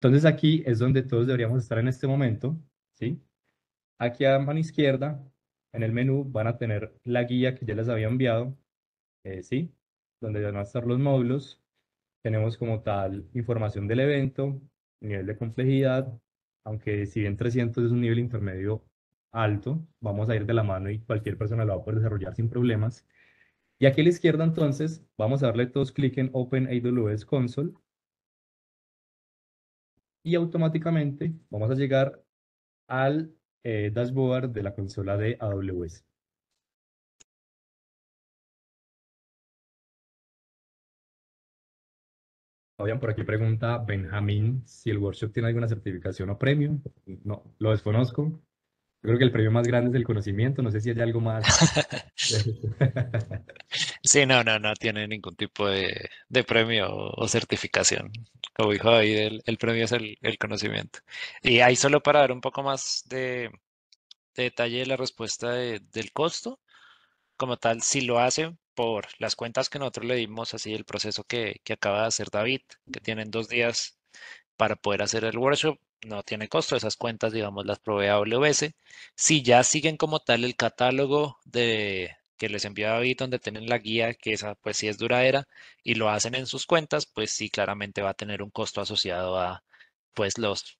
Entonces aquí es donde todos deberíamos estar en este momento, ¿sí? Aquí a mano izquierda, en el menú, van a tener la guía que ya les había enviado, eh, ¿sí? Donde van a estar los módulos. Tenemos como tal información del evento, nivel de complejidad, aunque si bien 300 es un nivel intermedio alto, vamos a ir de la mano y cualquier persona lo va a poder desarrollar sin problemas. Y aquí a la izquierda entonces vamos a darle todos clic en Open AWS Console y automáticamente vamos a llegar al eh, dashboard de la consola de AWS. Oigan, por aquí pregunta Benjamín si el workshop tiene alguna certificación o premio. No, lo desconozco creo que el premio más grande es el conocimiento, no sé si hay algo más. sí, no, no, no tiene ningún tipo de, premio o certificación. Como dijo David, el, premio es el, conocimiento. Y ahí solo para dar un poco más de, detalle la respuesta del costo, como tal, si lo hacen por las cuentas que nosotros le dimos, así el proceso que, que acaba de hacer David, que tienen dos días para poder hacer el workshop. No tiene costo, esas cuentas, digamos, las provee AWS. Si ya siguen como tal el catálogo de, que les envió David, donde tienen la guía, que esa pues sí es duradera, y lo hacen en sus cuentas, pues sí, claramente va a tener un costo asociado a pues los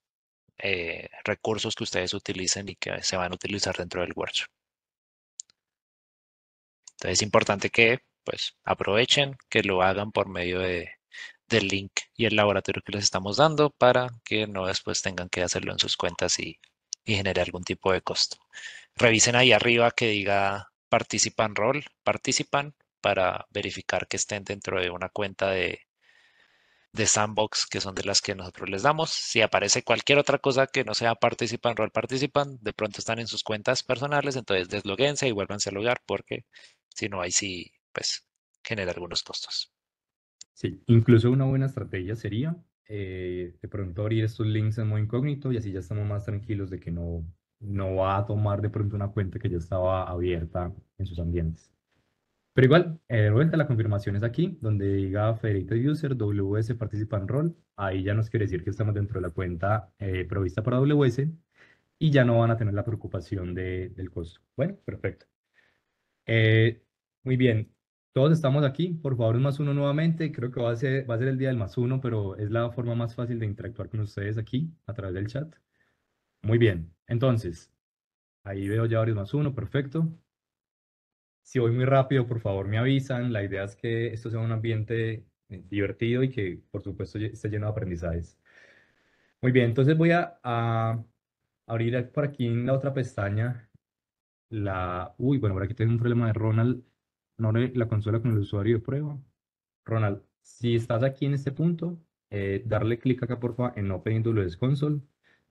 eh, recursos que ustedes utilicen y que se van a utilizar dentro del workshop. Entonces es importante que pues aprovechen, que lo hagan por medio de, del link y el laboratorio que les estamos dando para que no después tengan que hacerlo en sus cuentas y, y generar algún tipo de costo. Revisen ahí arriba que diga participan Role, participan para verificar que estén dentro de una cuenta de, sandbox, que son de las que nosotros les damos. Si aparece cualquier otra cosa que no sea participan, Role, participan, de pronto están en sus cuentas personales, entonces desloguense y vuélvanse a logar porque si no, ahí sí, pues genera algunos costos. Sí, incluso una buena estrategia sería eh, de pronto abrir estos links en modo incógnito y así ya estamos más tranquilos de que no, no va a tomar de pronto una cuenta que ya estaba abierta en sus ambientes. Pero igual, eh, de vuelta, la confirmación es aquí, donde diga federated User, WS Participant Role. Ahí ya nos quiere decir que estamos dentro de la cuenta eh, provista para WS y ya no van a tener la preocupación de, del costo. Bueno, perfecto. Eh, muy bien, todos estamos aquí, por favor, un más uno nuevamente. Creo que va a, ser, va a ser el día del más uno, pero es la forma más fácil de interactuar con ustedes aquí a través del chat. Muy bien, entonces, ahí veo ya varios más uno, perfecto. Si voy muy rápido, por favor, me avisan. La idea es que esto sea un ambiente eh, divertido y que, por supuesto, esté lleno de aprendizajes. Muy bien, entonces voy a, abrir por aquí en la otra pestaña la... Uy, bueno, ahora aquí tengo un problema de Ronald no la consola con el usuario de prueba. Ronald, si estás aquí en este punto, eh, darle clic acá por favor, en Open AWS Console.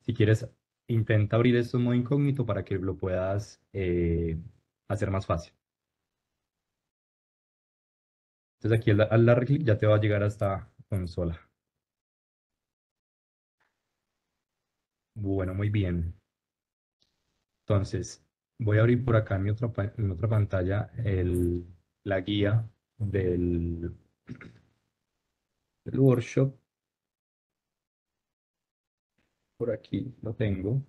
Si quieres, intenta abrir esto en modo incógnito para que lo puedas eh, hacer más fácil. Entonces aquí al, clic ya te va a llegar a esta consola. Bueno, muy bien. Entonces, voy a abrir por acá mi otra, en otra pantalla el, la guía del, workshop. Por aquí lo tengo.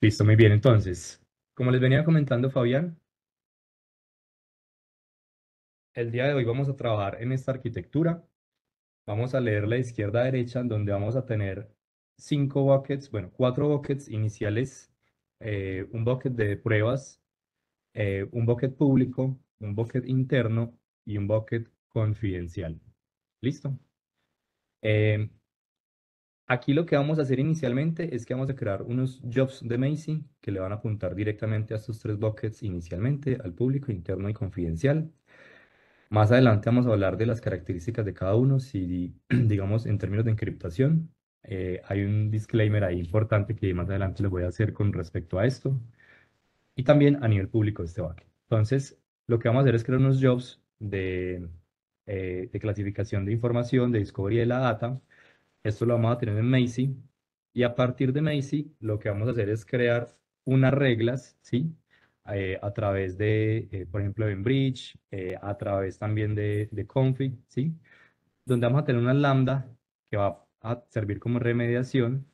Listo, muy bien. Entonces, como les venía comentando Fabián, el día de hoy vamos a trabajar en esta arquitectura. Vamos a leer la izquierda a derecha, donde vamos a tener cinco buckets, bueno, cuatro buckets iniciales eh, un bucket de pruebas, eh, un bucket público, un bucket interno y un bucket confidencial. Listo. Em, aquí lo que vamos a hacer inicialmente es que vamos a crear unos jobs de Macy que le van a apuntar directamente a estos tres buckets inicialmente, al público, interno y confidencial. Más adelante vamos a hablar de las características de cada uno, si digamos en términos de encriptación, eh, hay un disclaimer ahí importante que más adelante les voy a hacer con respecto a esto. Y también a nivel público este back. Entonces, lo que vamos a hacer es crear unos jobs eh, de, clasificación de información, de discovery de la data. Esto lo vamos a tener en Macy. Y a partir de Macy, lo que vamos a hacer es crear unas reglas, ¿sí? Eh, a través de, por ejemplo, en Bridge, a través también de, de Config, ¿sí? Donde vamos a tener una lambda que va a servir como remediación,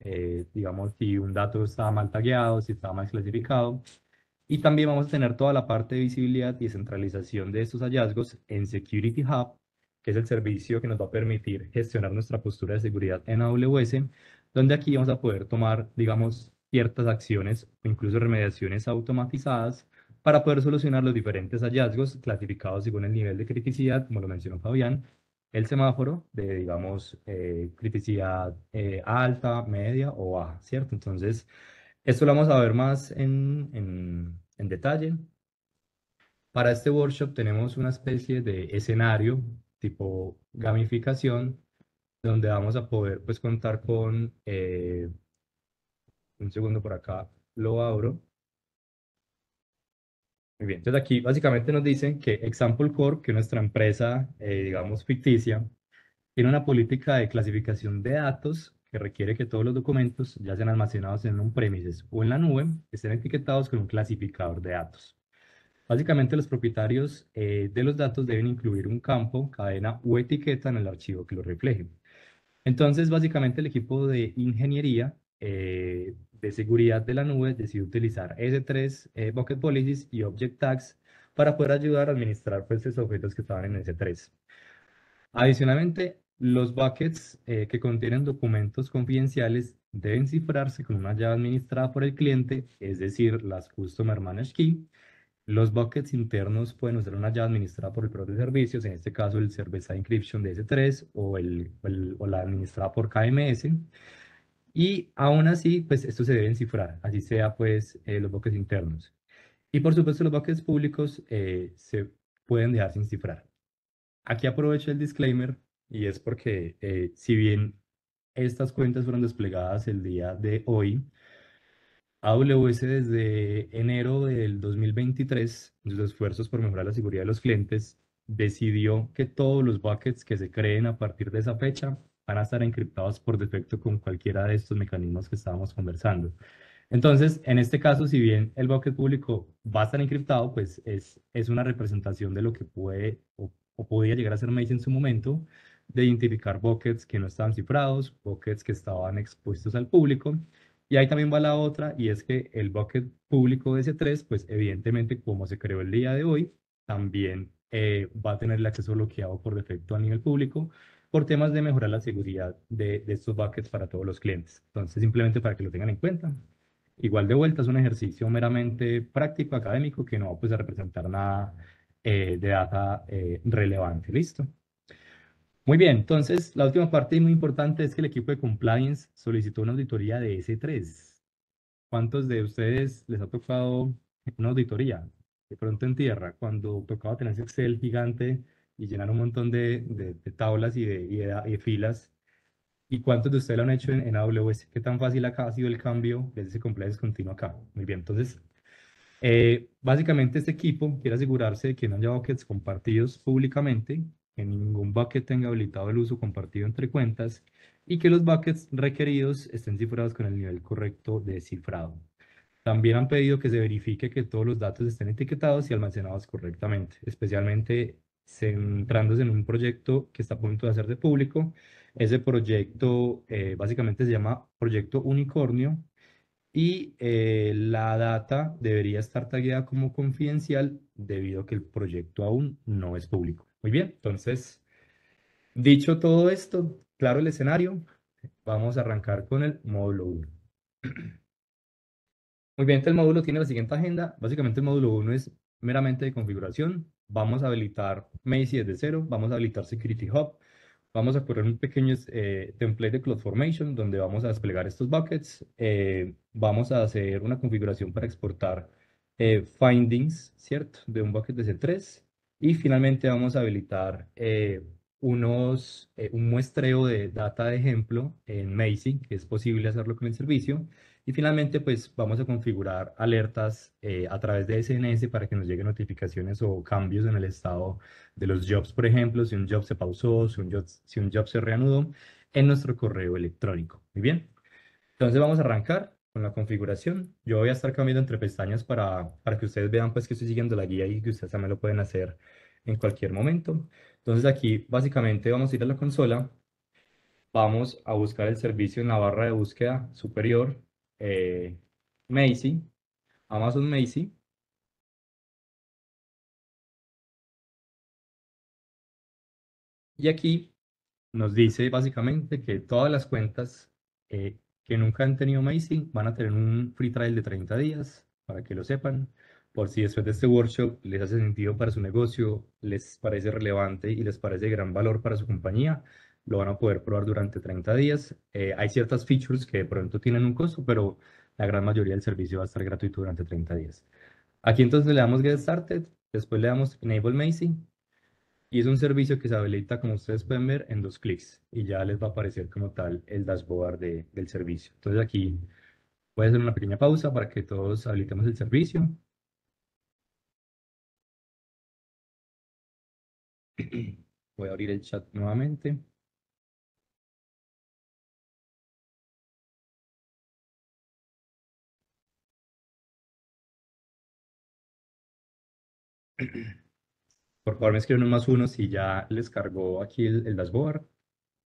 eh, digamos, si un dato estaba mal tagueado, si estaba mal clasificado. Y también vamos a tener toda la parte de visibilidad y centralización de estos hallazgos en Security Hub, que es el servicio que nos va a permitir gestionar nuestra postura de seguridad en AWS, donde aquí vamos a poder tomar, digamos, ciertas acciones o incluso remediaciones automatizadas para poder solucionar los diferentes hallazgos clasificados según el nivel de criticidad, como lo mencionó Fabián, el semáforo de, digamos, eh, criticidad eh, alta, media o baja, ¿cierto? Entonces, esto lo vamos a ver más en, en, en detalle. Para este workshop tenemos una especie de escenario tipo gamificación, donde vamos a poder pues contar con, eh, un segundo por acá, lo abro, muy bien, entonces aquí básicamente nos dicen que Example Corp, que nuestra empresa, eh, digamos, ficticia, tiene una política de clasificación de datos que requiere que todos los documentos, ya sean almacenados en un premises o en la nube, estén etiquetados con un clasificador de datos. Básicamente los propietarios eh, de los datos deben incluir un campo, cadena o etiqueta en el archivo que lo refleje. Entonces, básicamente el equipo de ingeniería eh, de seguridad de la nube decide utilizar S3 eh, Bucket Policies y Object Tags para poder ayudar a administrar pues, estos objetos que estaban en S3. Adicionalmente, los buckets eh, que contienen documentos confidenciales deben cifrarse con una llave administrada por el cliente, es decir, las Customer Managed Key. Los buckets internos pueden usar una llave administrada por el propio servicio, en este caso el Service Encryption de S3 o, o la administrada por KMS. Y aún así, pues esto se debe cifrar, así sea pues eh, los bloques internos. Y por supuesto los bloques públicos eh, se pueden dejar sin cifrar. Aquí aprovecho el disclaimer y es porque eh, si bien estas cuentas fueron desplegadas el día de hoy, AWS desde enero del 2023, en sus esfuerzos por mejorar la seguridad de los clientes, decidió que todos los buckets que se creen a partir de esa fecha van a estar encriptados por defecto con cualquiera de estos mecanismos que estábamos conversando. Entonces, en este caso, si bien el bucket público va a estar encriptado, pues es, es una representación de lo que puede o, podía llegar a ser Mace en su momento, de identificar buckets que no estaban cifrados, buckets que estaban expuestos al público. Y ahí también va la otra, y es que el bucket público de S3, pues evidentemente como se creó el día de hoy, también eh, va a tener el acceso bloqueado por defecto a nivel público, por temas de mejorar la seguridad de, de estos buckets para todos los clientes. Entonces, simplemente para que lo tengan en cuenta. Igual de vuelta es un ejercicio meramente práctico, académico, que no va pues, a representar nada eh, de data eh, relevante. Listo. Muy bien, entonces la última parte muy importante es que el equipo de compliance solicitó una auditoría de S3. ¿Cuántos de ustedes les ha tocado una auditoría? De pronto en tierra, cuando tocaba tener ese Excel gigante y llenar un montón de, tablas y de, filas. ¿Y cuántos de ustedes lo han hecho en, AWS? ¿Qué tan fácil acá ha sido el cambio desde ese complejo continuo acá? Muy bien, entonces, eh, básicamente este equipo quiere asegurarse de que no haya buckets compartidos públicamente, que ningún bucket tenga habilitado el uso compartido entre cuentas y que los buckets requeridos estén cifrados con el nivel correcto de cifrado. También han pedido que se verifique que todos los datos estén etiquetados y almacenados correctamente, especialmente centrándose en un proyecto que está a punto de hacer de público. Ese proyecto eh, básicamente se llama Proyecto Unicornio y eh, la data debería estar tagueada como confidencial debido a que el proyecto aún no es público. Muy bien, entonces, dicho todo esto, claro el escenario, vamos a arrancar con el módulo 1. Muy bien, el módulo tiene la siguiente agenda. Básicamente el módulo 1 es meramente de configuración vamos a habilitar Macy desde cero, vamos a habilitar Security Hub, vamos a correr un pequeño eh, template de CloudFormation donde vamos a desplegar estos buckets, eh, vamos a hacer una configuración para exportar eh, findings, ¿cierto? De un bucket de C3 y finalmente vamos a habilitar unos, un muestreo de data de ejemplo en Macy, que es posible hacerlo con el servicio, y finalmente, pues vamos a configurar alertas eh, a través de SNS para que nos lleguen notificaciones o cambios en el estado de los jobs, por ejemplo, si un job se pausó, si un job, si un job se reanudó, en nuestro correo electrónico. Muy bien. Entonces vamos a arrancar con la configuración. Yo voy a estar cambiando entre pestañas para, para que ustedes vean pues que estoy siguiendo la guía y que ustedes también lo pueden hacer en cualquier momento. Entonces aquí básicamente vamos a ir a la consola, vamos a buscar el servicio en la barra de búsqueda superior, eh, Macy, Amazon Macy. Y aquí nos dice básicamente que todas las cuentas eh, que nunca han tenido Macy van a tener un free trial de 30 días, para que lo sepan, por si después de este workshop les hace sentido para su negocio, les parece relevante y les parece gran valor para su compañía, lo van a poder probar durante 30 días. Eh, hay ciertas features que de pronto tienen un costo, pero la gran mayoría del servicio va a estar gratuito durante 30 días. Aquí entonces le damos Get Started, después le damos Enable Macy. y es un servicio que se habilita, como ustedes pueden ver, en dos clics y ya les va a aparecer como tal el dashboard de, del servicio. Entonces aquí voy a hacer una pequeña pausa para que todos habilitemos el servicio. Voy a abrir el chat nuevamente. Por favor, me escriben más uno si ya les cargó aquí el, dashboard.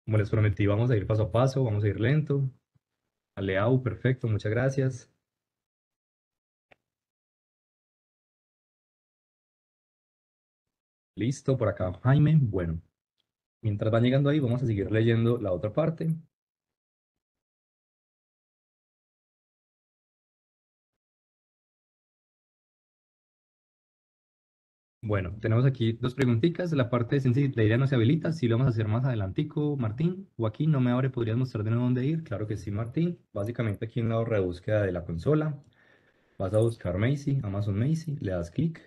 Como les prometí, vamos a ir paso a paso, vamos a ir lento. Aleau, perfecto, muchas gracias. Listo, por acá Jaime. Bueno, mientras van llegando ahí, vamos a seguir leyendo la otra parte. Bueno, tenemos aquí dos preguntitas. La parte de Sensi, no se habilita, Si lo vamos a hacer más adelantico. Martín, Joaquín, no me abre, ¿podrías mostrar de nuevo dónde ir? Claro que sí, Martín. Básicamente aquí en la hora de búsqueda de la consola, vas a buscar Macy, Amazon Macy, le das clic.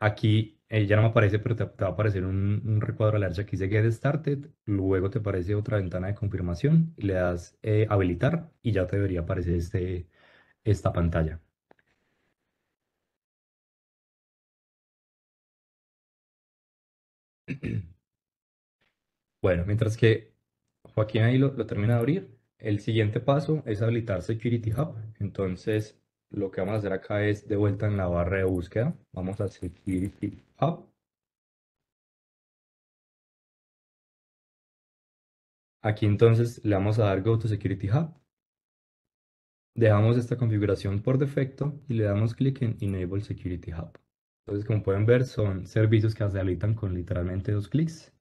Aquí eh, ya no me aparece, pero te, va a aparecer un, recuadro alerta. Aquí que dice Get Started. Luego te aparece otra ventana de confirmación, le das eh, habilitar y ya te debería aparecer este, esta pantalla. Bueno, mientras que Joaquín ahí lo, termina de abrir, el siguiente paso es habilitar Security Hub. Entonces, lo que vamos a hacer acá es de vuelta en la barra de búsqueda. Vamos a Security Hub. Aquí entonces le vamos a dar Go to Security Hub. Dejamos esta configuración por defecto y le damos clic en Enable Security Hub. Entonces, como pueden ver, son servicios que se habilitan con literalmente dos clics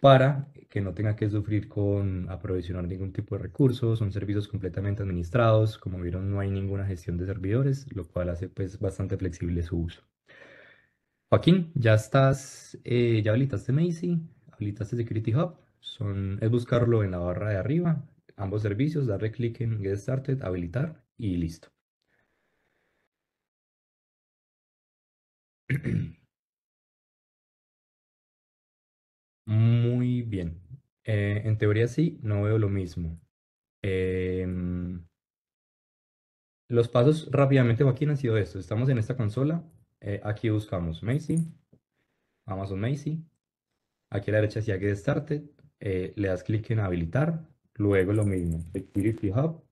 para que no tenga que sufrir con aprovisionar ningún tipo de recursos. Son servicios completamente administrados. Como vieron, no hay ninguna gestión de servidores, lo cual hace pues, bastante flexible su uso. Joaquín, ya estás, eh, ya habilitaste Macy, habilitaste Security Hub. es buscarlo en la barra de arriba, ambos servicios, darle clic en Get Started, habilitar y listo. Muy bien. Eh, en teoría sí, no veo lo mismo. Em, los pasos rápidamente, Joaquín, han sido estos. Estamos en esta consola. Eh, aquí buscamos Macy, Amazon Macy. Aquí a la derecha si Get Started. eh, le das clic en habilitar. Luego lo mismo, Security Hub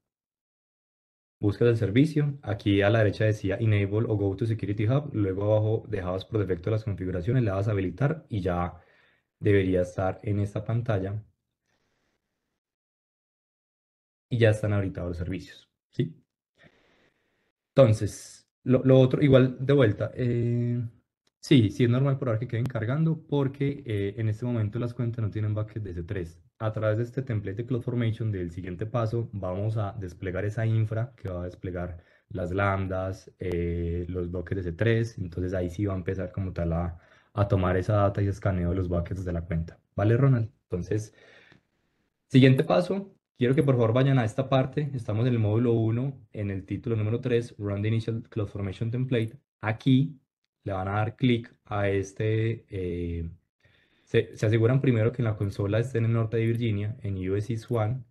buscas el servicio. Aquí a la derecha decía Enable o Go to Security Hub. Luego abajo dejabas por defecto las configuraciones, le das a habilitar y ya debería estar en esta pantalla. Y ya están habilitados los servicios. ¿sí? Entonces, lo, otro, igual de vuelta. Eh, sí, sí es normal por ahora que queden cargando porque eh, en este momento las cuentas no tienen bucket desde 3 a través de este template de CloudFormation del siguiente paso vamos a desplegar esa infra que va a desplegar las lambdas, eh, los buckets de C3, entonces ahí sí va a empezar como tal a, tomar esa data y escaneo de los buckets de la cuenta. ¿Vale, Ronald? Entonces, siguiente paso, quiero que por favor vayan a esta parte, estamos en el módulo 1, en el título número 3, Run the Initial CloudFormation Template. Aquí le van a dar clic a este... Eh, se, aseguran primero que la consola esté en el norte de Virginia, en US East 1,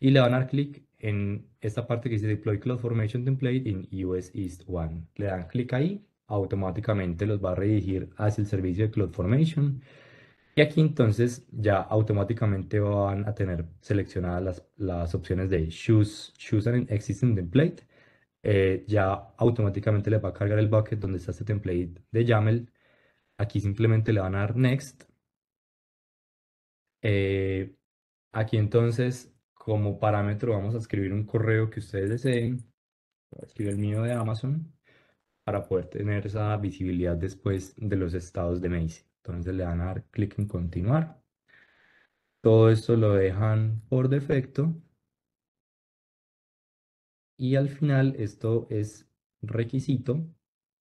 y le van a dar clic en esta parte que dice Deploy Cloud Formation Template in US East One. Le dan clic ahí, automáticamente los va a redirigir hacia el servicio de Cloud Formation. Y aquí entonces ya automáticamente van a tener seleccionadas las, opciones de Choose, an Existing Template. Eh, ya automáticamente le va a cargar el bucket donde está este template de YAML Aquí simplemente le van a dar next. Eh, aquí entonces, como parámetro, vamos a escribir un correo que ustedes deseen. Voy a escribir el mío de Amazon para poder tener esa visibilidad después de los estados de Macy. Entonces le van a dar clic en continuar. Todo esto lo dejan por defecto. Y al final esto es requisito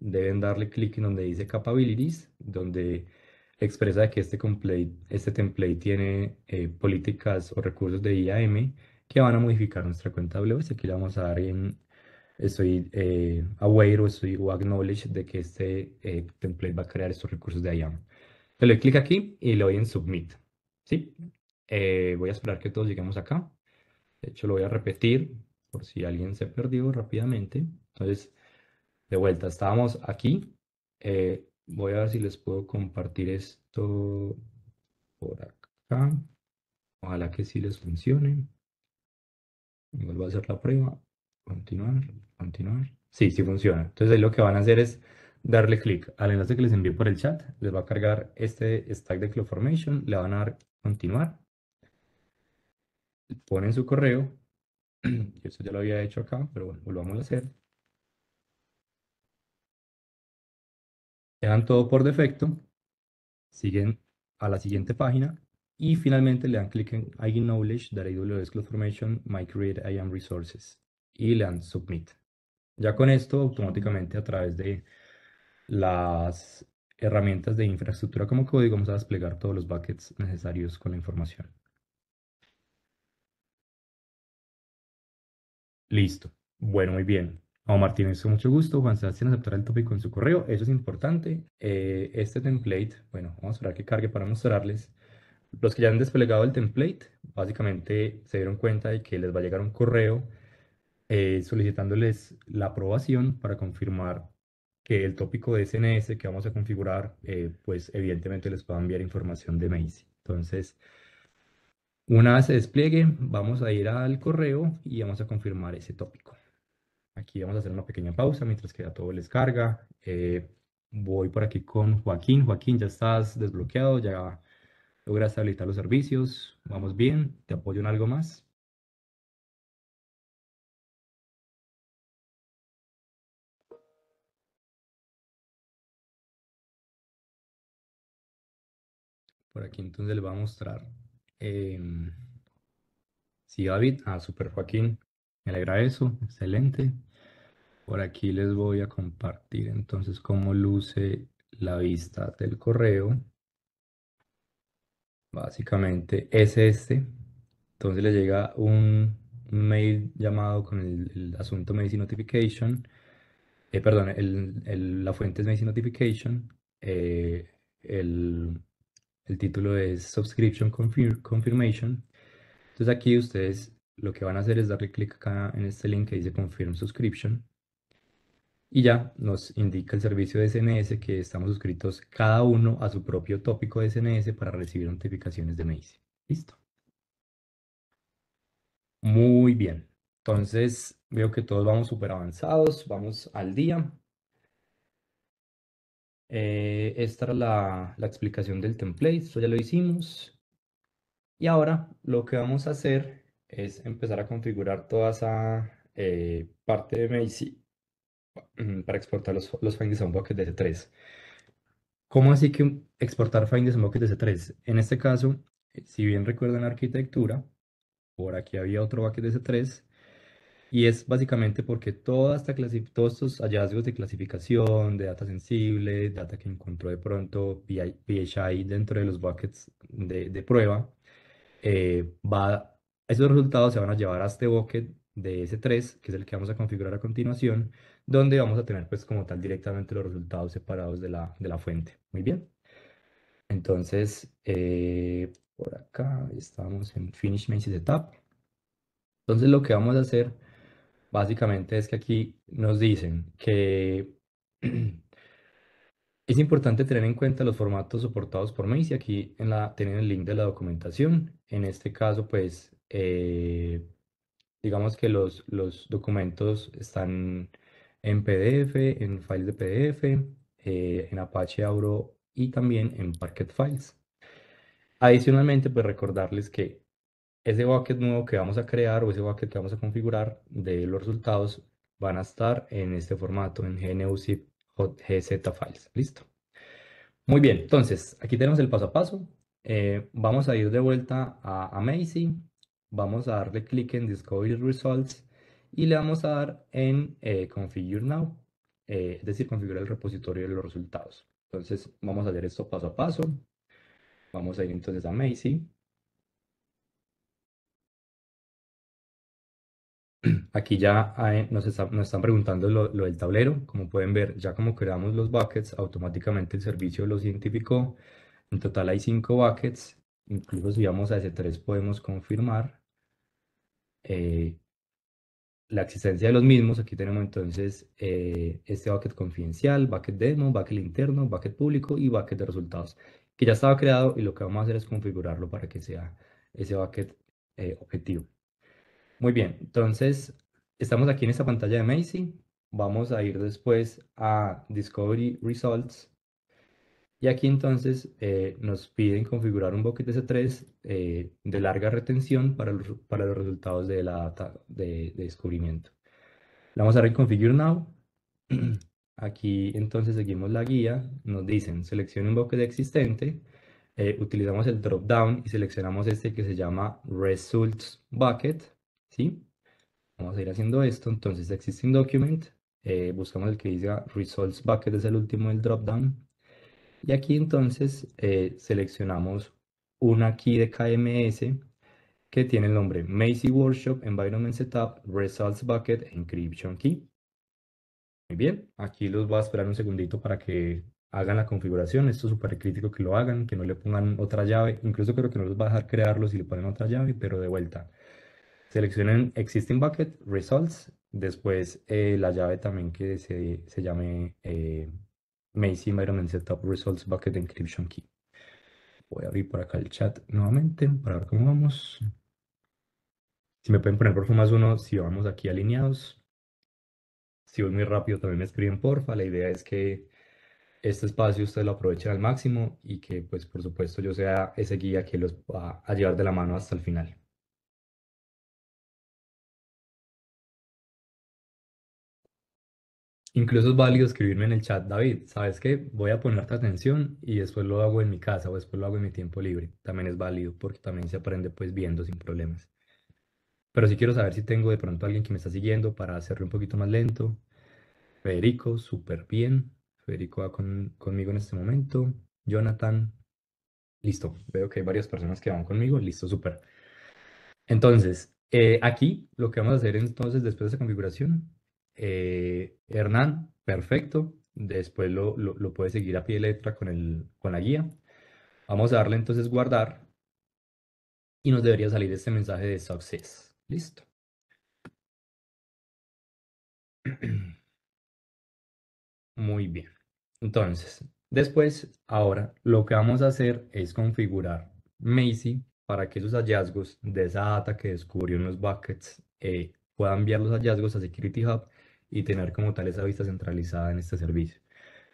deben darle clic en donde dice Capabilities, donde expresa que este, template, este template tiene eh, políticas o recursos de IAM que van a modificar nuestra cuenta AWS. Aquí le vamos a dar en, estoy eh, aware o estoy acknowledge de que este eh, template va a crear estos recursos de IAM. Le doy clic aquí y le doy en Submit. ¿sí? voy a esperar que todos lleguemos acá. De hecho, lo voy a repetir por si alguien se perdió rápidamente. Entonces, de vuelta, estábamos aquí. Eh, voy a ver si les puedo compartir esto por acá. Ojalá que sí les funcione. vuelvo a hacer la prueba. Continuar, continuar. Sí, sí funciona. Entonces ahí lo que van a hacer es darle clic al enlace que les envié por el chat. Les va a cargar este stack de CloudFormation. Le van a dar continuar. Ponen su correo. yo esto ya lo había hecho acá, pero bueno, volvamos a hacer. dan todo por defecto, siguen a la siguiente página y finalmente le dan clic en I acknowledge that AWS CloudFormation Formation create IAM resources y le dan submit. Ya con esto, automáticamente a través de las herramientas de infraestructura como código, vamos a desplegar todos los buckets necesarios con la información. Listo. Bueno, muy bien. Martín, Martínez, con mucho gusto. Juan Sebastián aceptar el tópico en su correo. Eso es importante. Eh, este template, bueno, vamos a esperar que cargue para mostrarles. Los que ya han desplegado el template, básicamente se dieron cuenta de que les va a llegar un correo eh, solicitándoles la aprobación para confirmar que el tópico de SNS que vamos a configurar, eh, pues evidentemente les pueda enviar información de Macy. Entonces, una vez se despliegue, vamos a ir al correo y vamos a confirmar ese tópico. Aquí vamos a hacer una pequeña pausa mientras queda todo les carga. Eh, voy por aquí con Joaquín. Joaquín, ya estás desbloqueado, ya lograste habilitar los servicios. Vamos bien, te apoyo en algo más. Por aquí entonces le va a mostrar. Em, sí, David. Ah, super Joaquín. Me alegra eso, excelente. Por aquí les voy a compartir entonces cómo luce la vista del correo. Básicamente es este. Entonces le llega un mail llamado con el, asunto Medicine Notification. Eh, perdón, la fuente es Medicine Notification. Eh, el, título es Subscription Confirmation. Entonces aquí ustedes lo que van a hacer es darle clic acá en este link que dice Confirm Subscription. Y ya nos indica el servicio de SNS que estamos suscritos cada uno a su propio tópico de SNS para recibir notificaciones de Macy. Listo. Muy bien. Entonces veo que todos vamos súper avanzados, vamos al día. Eh, esta era la, la explicación del template, esto ya lo hicimos. Y ahora lo que vamos a hacer es empezar a configurar toda esa eh, parte de Macy mm, para exportar los, los find un bucket de S 3 ¿Cómo así que exportar find un bucket de S 3 En este caso, eh, si bien recuerdan la arquitectura, por aquí había otro bucket de S 3 y es básicamente porque toda esta todos estos hallazgos de clasificación, de data sensible, data que encontró de pronto PHI dentro de los buckets de, prueba, eh, va esos resultados se van a llevar a este bucket de S3, que es el que vamos a configurar a continuación, donde vamos a tener pues como tal directamente los resultados separados de la, fuente. Muy bien. Entonces, eh, por acá estamos en Finish Macy's Setup. Entonces lo que vamos a hacer básicamente es que aquí nos dicen que es importante tener en cuenta los formatos soportados por Macy. Aquí tienen el link de la documentación. En este caso, pues eh, digamos que los, los documentos están en PDF, en files de PDF, eh, en Apache Auro y también en Parquet Files. Adicionalmente, pues recordarles que ese bucket nuevo que vamos a crear o ese bucket que vamos a configurar de los resultados van a estar en este formato, en GNU Zip GZ Files. Listo. Muy bien, entonces aquí tenemos el paso a paso. Eh, vamos a ir de vuelta a, a vamos a darle clic en Discovery Results y le vamos a dar en eh, Configure Now, eh, es decir, configurar el repositorio de los resultados. Entonces, vamos a hacer esto paso a paso. Vamos a ir entonces a Macy. Aquí ya eh, nos, están preguntando lo, lo, del tablero. Como pueden ver, ya como creamos los buckets, automáticamente el servicio los identificó. En total hay cinco buckets. Incluso si vamos a S3 podemos confirmar. Eh, la existencia de los mismos. Aquí tenemos entonces eh, este bucket confidencial, bucket demo, bucket interno, bucket público y bucket de resultados, que ya estaba creado y lo que vamos a hacer es configurarlo para que sea ese bucket eh, objetivo. Muy bien, entonces estamos aquí en esta pantalla de Macy. Vamos a ir después a Discovery Results y aquí entonces eh, nos piden configurar un bucket S3 eh, de larga retención para los, resultados de la data de, descubrimiento. vamos a reconfigurar now. Aquí entonces seguimos la guía. Nos dicen, seleccione un bucket existente. Eh, utilizamos el drop down y seleccionamos este que se llama results bucket. ¿sí? Vamos a ir haciendo esto. Entonces existing document. buscamos el que diga results bucket es el último del drop down y aquí entonces eh, seleccionamos una key de KMS que tiene el nombre Macy Workshop Environment Setup Results Bucket Encryption Key. Muy bien, aquí los voy a esperar un segundito para que hagan la configuración. Esto es súper crítico que lo hagan, que no le pongan otra llave. Incluso creo que no los va a dejar crearlo si le ponen otra llave, pero de vuelta. Seleccionen Existing Bucket, Results, después eh, la llave también que se, se llame eh, Macy en Setup Results Bucket Encryption Key. Voy a abrir por acá el chat nuevamente para ver cómo vamos. Si me pueden poner porfa más uno, si vamos aquí alineados. Si voy muy rápido también me escriben porfa. La idea es que este espacio ustedes lo aprovechen al máximo y que pues por supuesto yo sea ese guía que los va a llevar de la mano hasta el final. Incluso es válido escribirme en el chat, David, ¿sabes qué? Voy a ponerte atención y después lo hago en mi casa o después lo hago en mi tiempo libre. También es válido porque también se aprende pues viendo sin problemas. Pero sí quiero saber si tengo de pronto alguien que me está siguiendo para hacerlo un poquito más lento. Federico, súper bien. Federico va conmigo en este momento. Jonathan, listo. Veo que hay varias personas que van conmigo. Listo, súper. Entonces, eh, aquí lo que vamos a hacer entonces después de esta configuración eh, Hernán, perfecto. Después lo, lo, puedes seguir a pie de letra con, el, con la guía. Vamos a darle entonces guardar y nos debería salir este mensaje de success. Listo. Muy bien. Entonces, después, ahora lo que vamos a hacer es configurar Macy para que esos hallazgos de esa data que descubrió en los buckets eh, puedan enviar los hallazgos a Security Hub y tener como tal esa vista centralizada en este servicio.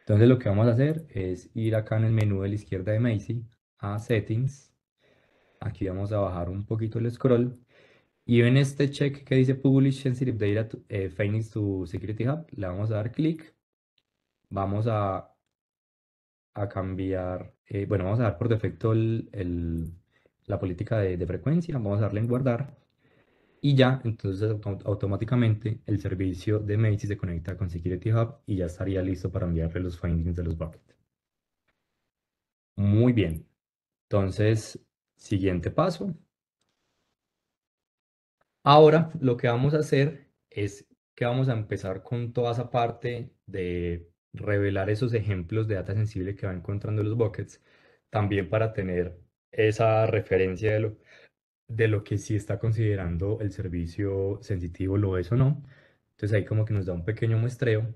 Entonces lo que vamos a hacer es ir acá en el menú de la izquierda de Macy a Settings. Aquí vamos a bajar un poquito el scroll. Y en este check que dice Publish Sensitive Data to, eh, to Security Hub, le vamos a dar clic. Vamos a, a cambiar, eh, bueno, vamos a dar por defecto la política de frecuencia. Vamos a darle en guardar y ya, entonces automáticamente el servicio de Macy se conecta con Security Hub y ya estaría listo para enviarle los findings de los buckets. Muy bien. Entonces, siguiente paso. Ahora lo que vamos a hacer es que vamos a empezar con toda esa parte de revelar esos ejemplos de data sensible que va encontrando los buckets, también para tener esa referencia de lo, de lo que sí está considerando el servicio sensitivo lo es o no. Entonces ahí como que nos da un pequeño muestreo,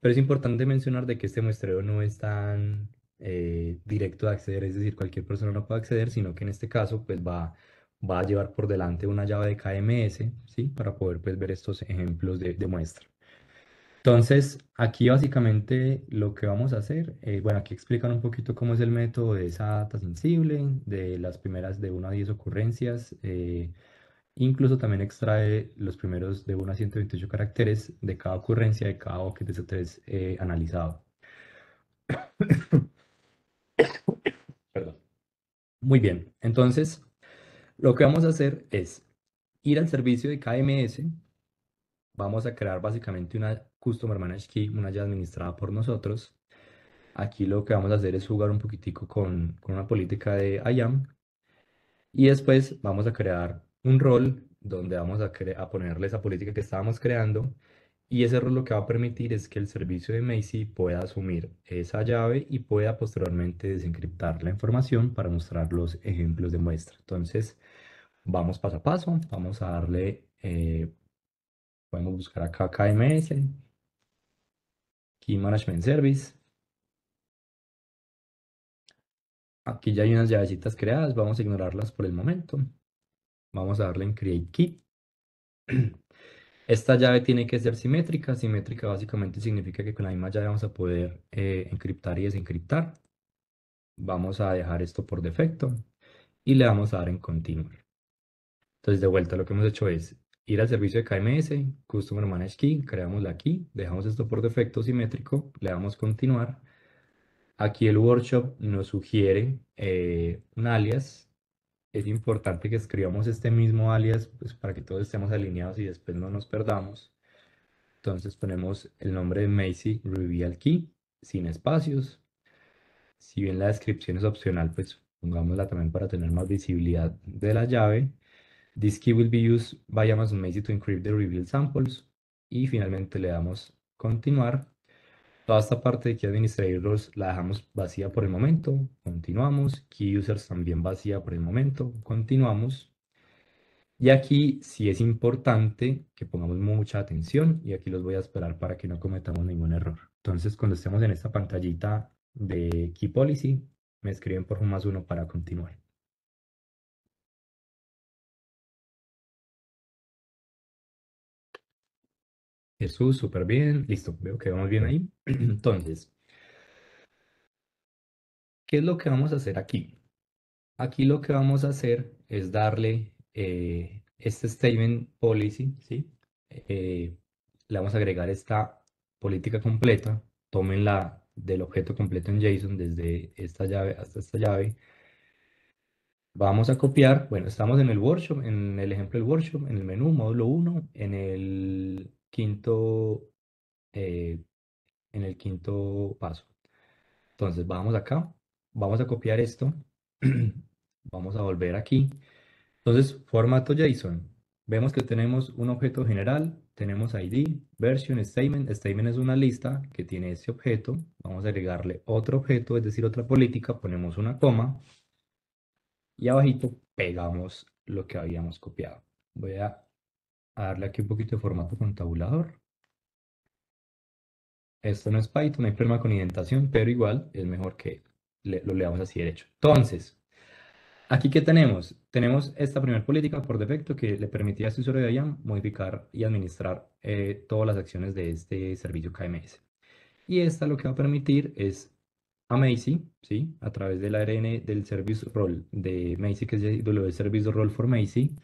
pero es importante mencionar de que este muestreo no es tan eh, directo de acceder, es decir, cualquier persona no puede acceder, sino que en este caso pues va, va a llevar por delante una llave de KMS, ¿sí? Para poder pues ver estos ejemplos de, de muestra. Entonces, aquí básicamente lo que vamos a hacer, eh, bueno, aquí explican un poquito cómo es el método de esa data sensible, de las primeras de 1 a 10 ocurrencias, eh, incluso también extrae los primeros de 1 a 128 caracteres de cada ocurrencia de cada bucket de s 3 eh, analizado. Muy bien, entonces lo que vamos a hacer es ir al servicio de KMS, vamos a crear básicamente una Customer Managed Key, una ya administrada por nosotros. Aquí lo que vamos a hacer es jugar un poquitico con, con una política de IAM. Y después vamos a crear un rol donde vamos a, a ponerle esa política que estábamos creando. Y ese rol lo que va a permitir es que el servicio de Macy pueda asumir esa llave y pueda posteriormente desencriptar la información para mostrar los ejemplos de muestra. Entonces, vamos paso a paso. Vamos a darle, eh, podemos buscar acá KMS, Key Management Service. Aquí ya hay unas llavecitas creadas, vamos a ignorarlas por el momento. Vamos a darle en Create Key. Esta llave tiene que ser simétrica. Simétrica básicamente significa que con la misma llave vamos a poder eh, encriptar y desencriptar. Vamos a dejar esto por defecto y le vamos a dar en Continuar. Entonces de vuelta lo que hemos hecho es ir al servicio de KMS, Customer Manage Key, creamos la key, dejamos esto por defecto simétrico, le damos continuar. Aquí el workshop nos sugiere eh, un alias. Es importante que escribamos este mismo alias pues, para que todos estemos alineados y después no nos perdamos. Entonces ponemos el nombre de Macy Reveal Key, sin espacios. Si bien la descripción es opcional, pues pongámosla también para tener más visibilidad de la llave. This key will be used by Amazon Macy to encrypt the revealed samples. Y finalmente le damos continuar. Toda esta parte de key administrators la dejamos vacía por el momento. Continuamos. Key users también vacía por el momento. Continuamos. Y aquí sí es importante que pongamos mucha atención y aquí los voy a esperar para que no cometamos ningún error. Entonces, cuando estemos en esta pantallita de Key Policy, me escriben por un más uno para continuar. Jesús, súper bien. Listo, veo que vamos bien ahí. Entonces, ¿qué es lo que vamos a hacer aquí? Aquí lo que vamos a hacer es darle eh, este statement policy, ¿sí? Eh, le vamos a agregar esta política completa, la del objeto completo en JSON desde esta llave hasta esta llave. Vamos a copiar, bueno, estamos en el workshop, en el ejemplo del workshop, en el menú módulo 1, en el quinto, eh, en el quinto paso. Entonces vamos acá, vamos a copiar esto, vamos a volver aquí. Entonces, formato JSON. Vemos que tenemos un objeto general, tenemos ID, version, statement. Statement es una lista que tiene ese objeto. Vamos a agregarle otro objeto, es decir, otra política. Ponemos una coma y abajito pegamos lo que habíamos copiado. Voy a a darle aquí un poquito de formato con tabulador. Esto no es Python, no hay problema con indentación, pero igual es mejor que lo leamos así derecho. Entonces, aquí qué tenemos, tenemos esta primera política por defecto que le permitía a este usuario de IAM modificar y administrar eh, todas las acciones de este servicio KMS. Y esta lo que va a permitir es a Macy, ¿sí? a través del ARN del service role de Macy, que es el service role for Macy,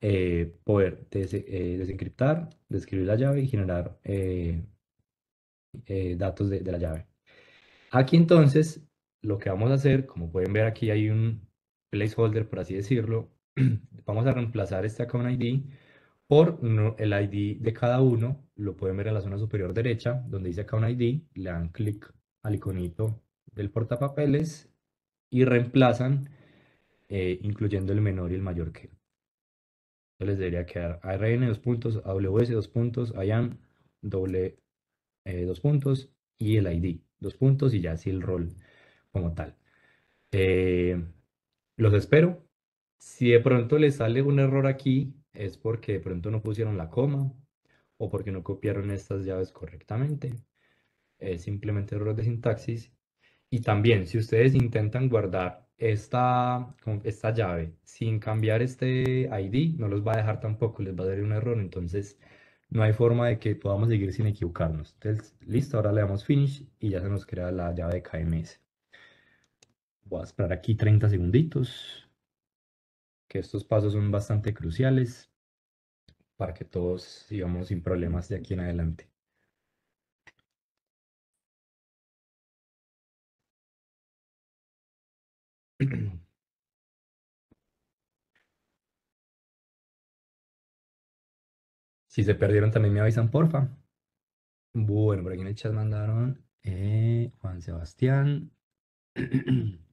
eh, poder eh, desencriptar, describir la llave y generar eh, datos de, la llave. Aquí entonces lo que vamos a hacer, como pueden ver aquí hay un placeholder por así decirlo, vamos a reemplazar este account ID por el ID de cada uno, lo pueden ver en la zona superior derecha donde dice account ID, le dan clic al iconito del portapapeles y reemplazan incluyendo el menor y el mayor que. Entonces les debería quedar ARN dos puntos, AWS dos puntos, IAM doble eh, dos puntos y el ID dos puntos y ya así el rol como tal. Eh, los espero. Si de pronto les sale un error aquí es porque de pronto no pusieron la coma o porque no copiaron estas llaves correctamente. Es simplemente error de sintaxis. Y también si ustedes intentan guardar esta, esta llave sin cambiar este ID no los va a dejar tampoco, les va a dar un error, entonces no hay forma de que podamos seguir sin equivocarnos. Entonces, listo, ahora le damos finish y ya se nos crea la llave de KMS. Voy a esperar aquí 30 segunditos, que estos pasos son bastante cruciales para que todos sigamos sin problemas de aquí en adelante. Si se perdieron también me avisan, porfa. Bueno, por aquí en el chat mandaron eh, Juan Sebastián.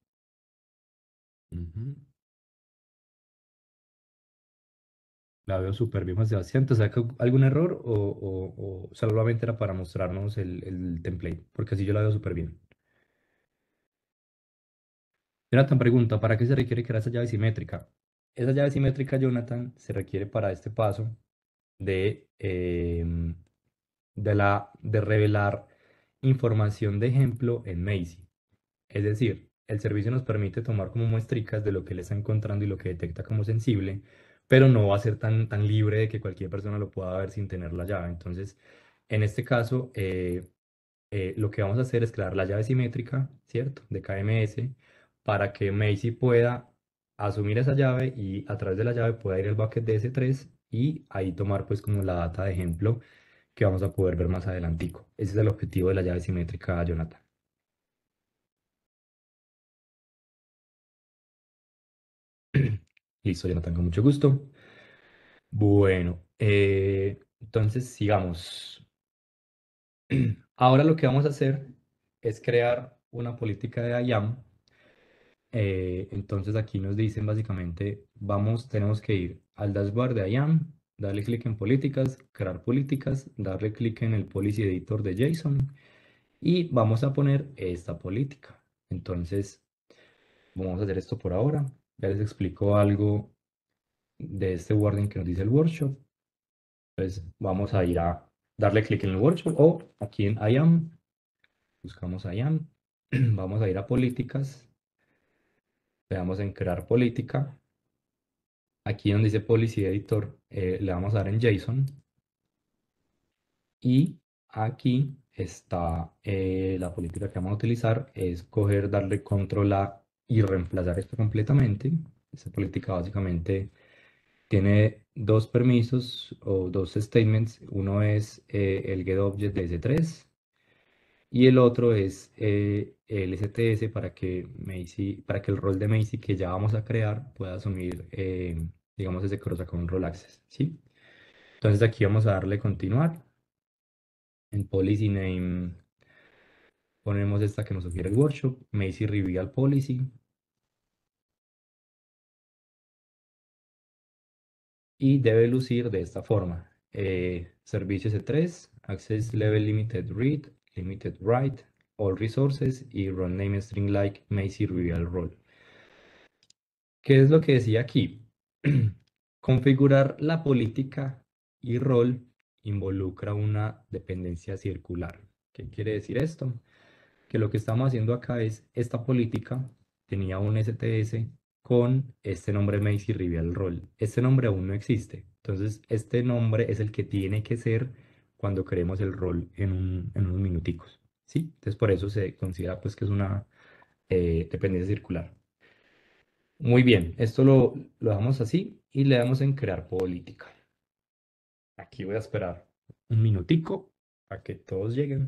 La veo súper bien, Juan Sebastián. ¿Te saca algún error o, o, o solamente era para mostrarnos el, el template? Porque así yo la veo súper bien. Jonathan pregunta, ¿para qué se requiere crear esa llave simétrica? Esa llave simétrica, Jonathan, se requiere para este paso de, em, de, la, de revelar información de ejemplo en Macy. Es decir, el servicio nos permite tomar como muestricas de lo que él está encontrando y lo que detecta como sensible, pero no va a ser tan, tan libre de que cualquier persona lo pueda ver sin tener la llave. Entonces, en este caso, eh, eh, lo que vamos a hacer es crear la llave simétrica, ¿cierto? De KMS para que Macy pueda asumir esa llave y a través de la llave pueda ir al bucket de S3 y ahí tomar pues como la data de ejemplo que vamos a poder ver más adelantico. Ese es el objetivo de la llave simétrica, Jonathan. Listo, Jonathan, con mucho gusto. Bueno, eh, entonces sigamos. Ahora lo que vamos a hacer es crear una política de IAM eh, entonces aquí nos dicen básicamente, vamos, tenemos que ir al dashboard de IAM, darle clic en políticas, crear políticas, darle clic en el policy editor de JSON y vamos a poner esta política. Entonces, vamos a hacer esto por ahora. Ya les explico algo de este warning que nos dice el workshop. Entonces, vamos a ir a darle clic en el workshop o aquí en IAM. Buscamos IAM. Vamos a ir a políticas le damos en crear política. Aquí donde dice policy editor, eh, le vamos a dar en JSON. Y aquí está eh, la política que vamos a utilizar, es coger, darle control A y reemplazar esto completamente. Esta política básicamente tiene dos permisos o dos statements. Uno es eh, el getObject de S3 y el otro es eh, el STS para que, para que el rol de Macy que ya vamos a crear pueda asumir, eh, digamos, ese cross-account rol access, ¿sí? Entonces aquí vamos a darle continuar. En policy name ponemos esta que nos sugiere el workshop, Macy Reveal Policy. Y debe lucir de esta forma. Eh, servicio S3, Access Level Limited Read, limited write all resources y run name string like Macy Real Role. ¿Qué es lo que decía aquí? Configurar la política y rol involucra una dependencia circular. ¿Qué quiere decir esto? Que lo que estamos haciendo acá es esta política tenía un STS con este nombre Macy Rivial Role. Este nombre aún no existe. Entonces, este nombre es el que tiene que ser cuando creemos el rol en, unos minuticos. ¿sí? Entonces, por eso se considera pues, que es una eh, dependencia circular. Muy bien, esto lo, lo dejamos así y le damos en crear política. Aquí voy a esperar un minutico para que todos lleguen.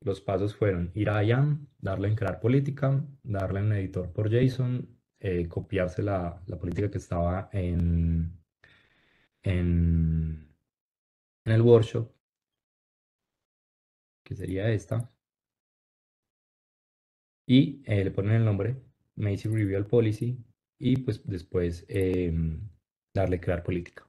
Los pasos fueron ir a IAM, darle en crear política, darle en editor por JSON, eh, copiarse la, la política que estaba en, en en el workshop, que sería esta, y eh, le ponen el nombre Macy Review Policy y pues después em, darle crear política.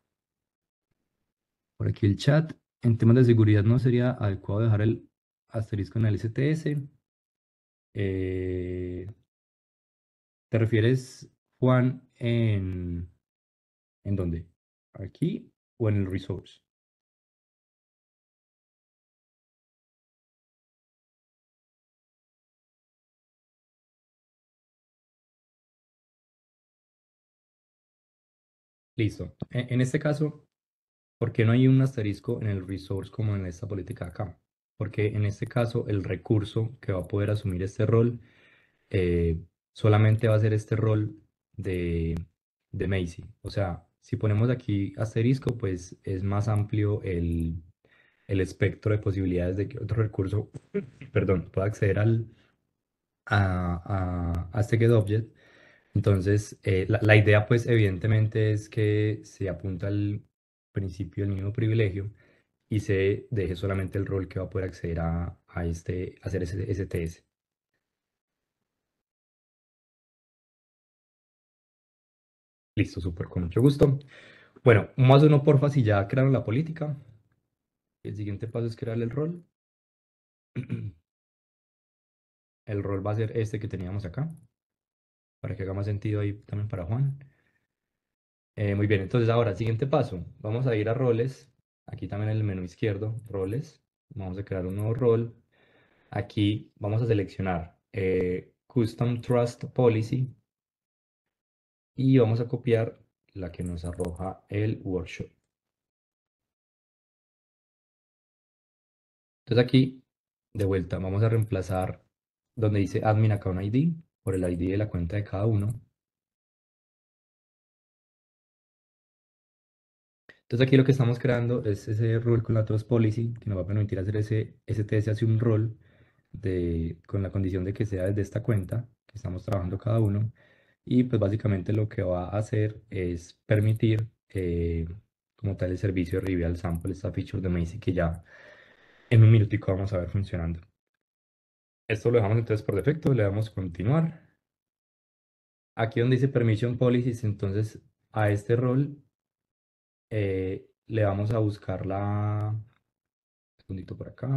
Por aquí el chat. En temas de seguridad no sería adecuado dejar el asterisco en el STS. Eh, ¿Te refieres, Juan, en, en dónde? ¿Aquí o en el resource? Listo. E-, en este caso, ¿por qué no hay un asterisco en el resource como en esta política acá? Porque en este caso, el recurso que va a poder asumir este rol eh, solamente va a ser este rol de, de Macy. O sea, si ponemos aquí asterisco, pues es más amplio el, espectro de posibilidades de que otro recurso, perdón, pueda acceder al, a, a, este GetObject. Entonces, eh, la, idea, pues, evidentemente es que se apunta al principio del mismo privilegio y se deje solamente el rol que va a poder acceder a, este, hacer ese STS. Listo, súper, con mucho gusto. Bueno, más uno, porfa, si ya crearon la política. El siguiente paso es crear el rol. El rol va a ser este que teníamos acá para que haga más sentido ahí también para Juan. Eh, muy bien, entonces ahora, siguiente paso. Vamos a ir a roles. Aquí también en el menú izquierdo, roles. Vamos a crear un nuevo rol. Aquí vamos a seleccionar eh, Custom Trust Policy. Y vamos a copiar la que nos arroja el workshop. Entonces aquí, de vuelta, vamos a reemplazar donde dice Admin Account ID por el ID de la cuenta de cada uno. Entonces aquí lo que estamos creando es ese rule con la trust policy que nos va a permitir hacer ese STS un role de, con la condición de que sea desde esta cuenta que estamos trabajando cada uno. Y pues básicamente lo que va a hacer es permitir eh, como tal el servicio de reveal sample, esta feature de Macy que ya en un minutico vamos a ver funcionando. Esto lo dejamos entonces por defecto, le damos continuar. Aquí donde dice permission policies, entonces a este rol eh, le vamos a buscar la... Un segundito por acá.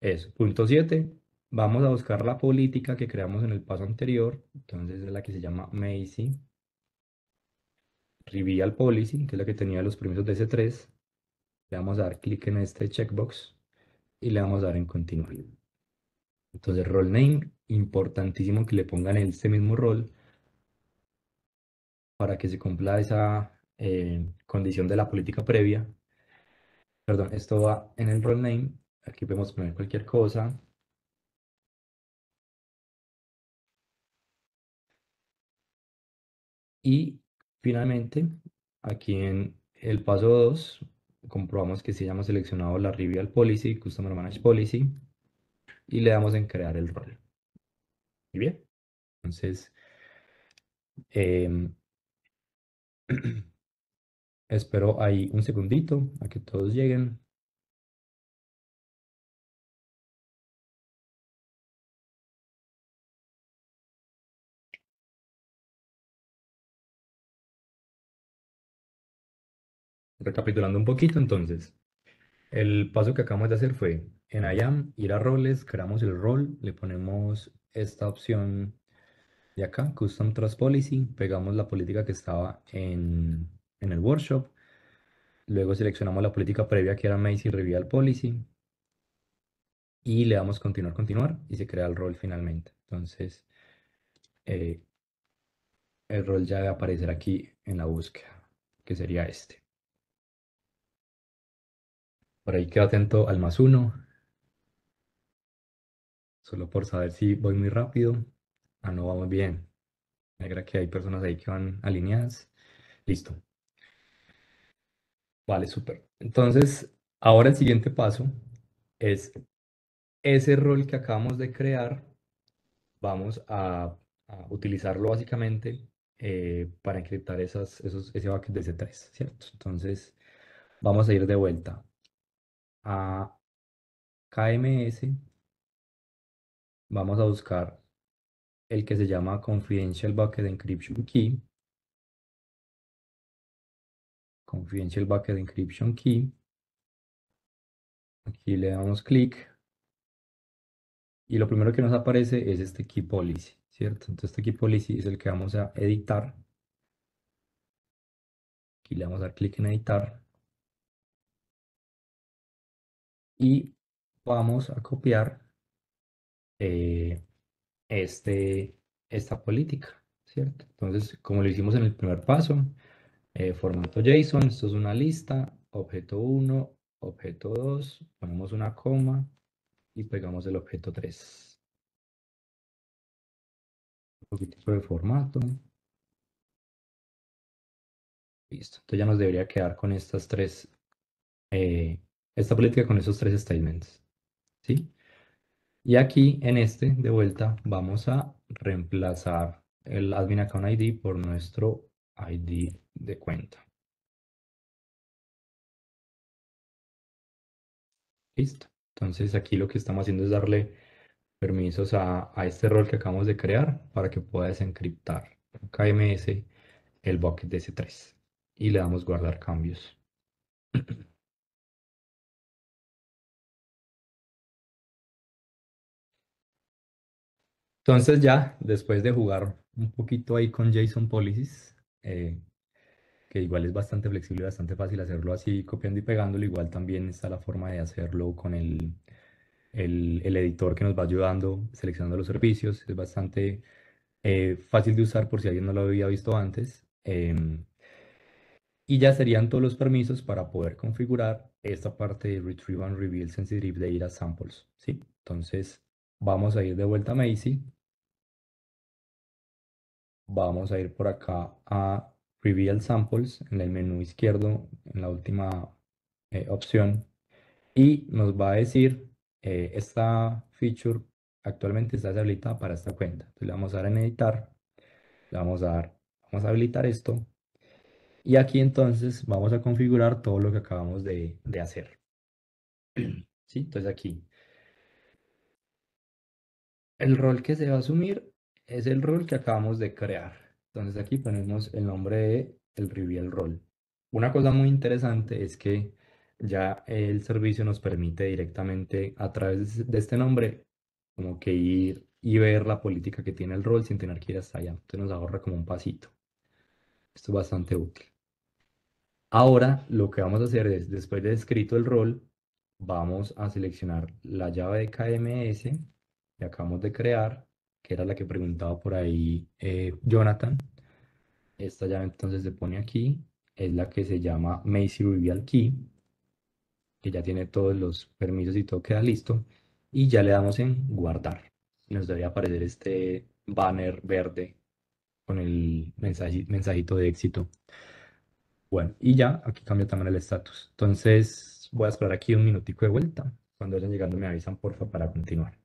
Eso, punto 7. Vamos a buscar la política que creamos en el paso anterior. Entonces es la que se llama Macy. Reveal Policy, que es la que tenía los permisos de S3. Le vamos a dar clic en este checkbox y le vamos a dar en continuar. Entonces, role name, importantísimo que le pongan en este mismo rol para que se cumpla esa eh, condición de la política previa. Perdón, esto va en el role name. Aquí podemos poner cualquier cosa. Y finalmente, aquí en el paso 2, comprobamos que sí hayamos seleccionado la Reveal Policy, Customer Manage Policy, y le damos en crear el rol. Muy bien. Entonces, em, espero ahí un segundito a que todos lleguen. Recapitulando un poquito entonces, el paso que acabamos de hacer fue en IAM ir a roles, creamos el rol, le ponemos esta opción de acá, Custom Trust Policy, pegamos la política que estaba en, el workshop, luego seleccionamos la política previa que era Macy Reveal Policy y le damos continuar, continuar y se crea el rol finalmente. Entonces, eh, el rol ya debe aparecer aquí en la búsqueda, que sería este. Por ahí quedo atento al más uno. Solo por saber si voy muy rápido. Ah, no, vamos bien. Me que hay personas ahí que van alineadas. Listo. Vale, súper. Entonces, ahora el siguiente paso es ese rol que acabamos de crear. Vamos a, utilizarlo básicamente eh, para encriptar esas, esos, ese bucket de C3, ¿cierto? Entonces, vamos a ir de vuelta a KMS, vamos a buscar el que se llama Confidential Bucket Encryption Key. Confidential Bucket Encryption Key. Aquí le damos clic. Y lo primero que nos aparece es este Key Policy, ¿cierto? Entonces este Key Policy es el que vamos a editar. Aquí le vamos a dar clic en editar. y vamos a copiar eh, este, esta política, ¿cierto? Entonces, como lo hicimos en el primer paso, eh, formato JSON, esto es una lista, objeto 1, objeto 2, ponemos una coma y pegamos el objeto 3. Un poquito de formato. Listo, entonces ya nos debería quedar con estas tres eh, esta política con esos tres statements. ¿sí? Y aquí en este, de vuelta, vamos a reemplazar el admin account ID por nuestro ID de cuenta. Listo. Entonces aquí lo que estamos haciendo es darle permisos a, a este rol que acabamos de crear para que pueda desencriptar KMS el bucket de S3 y le damos guardar cambios. Entonces ya, después de jugar un poquito ahí con JSON Policies, eh, que igual es bastante flexible, y bastante fácil hacerlo así, copiando y pegándolo, igual también está la forma de hacerlo con el, el, editor que nos va ayudando, seleccionando los servicios, es bastante eh, fácil de usar por si alguien no lo había visto antes. Em, y ya serían todos los permisos para poder configurar esta parte de Retrieve and Reveal Sensitive Data Samples. ¿sí? Entonces, Vamos a ir de vuelta a Macy. Vamos a ir por acá a Reveal Samples en el menú izquierdo, en la última eh, opción. Y nos va a decir, eh, esta feature actualmente está deshabilitada para esta cuenta. Entonces le vamos a dar en editar. Le vamos a dar, vamos a habilitar esto. Y aquí entonces vamos a configurar todo lo que acabamos de, de hacer. ¿Sí? Entonces aquí el rol que se va a asumir es el rol que acabamos de crear. Entonces aquí ponemos el nombre de el reveal role. Una cosa muy interesante es que ya el servicio nos permite directamente a través de este nombre como que ir y ver la política que tiene el rol sin tener que ir hasta allá. Entonces nos ahorra como un pasito. Esto es bastante útil. Ahora lo que vamos a hacer es, después de escrito el rol, vamos a seleccionar la llave de KMS que acabamos de crear, que era la que preguntaba por ahí eh, Jonathan. Esta llave entonces se pone aquí, es la que se llama Macy Reveal Key, que ya tiene todos los permisos y todo queda listo. Y ya le damos en guardar. Nos debe aparecer este banner verde con el mensajito de éxito. Bueno, y ya aquí cambia también el estatus. Entonces voy a esperar aquí un minutico de vuelta. Cuando vayan llegando me avisan porfa para continuar.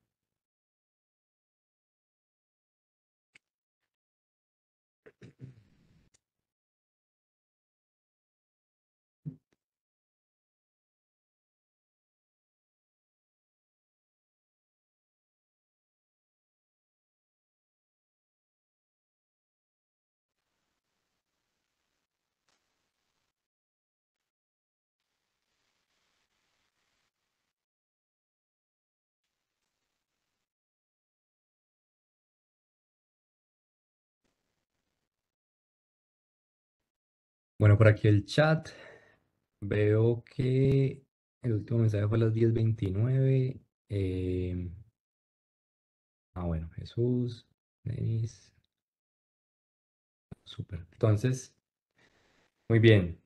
Bueno, por aquí el chat. Veo que el último mensaje fue a las 10.29. Em, ah, bueno, Jesús, Denis. Súper. Entonces, muy bien.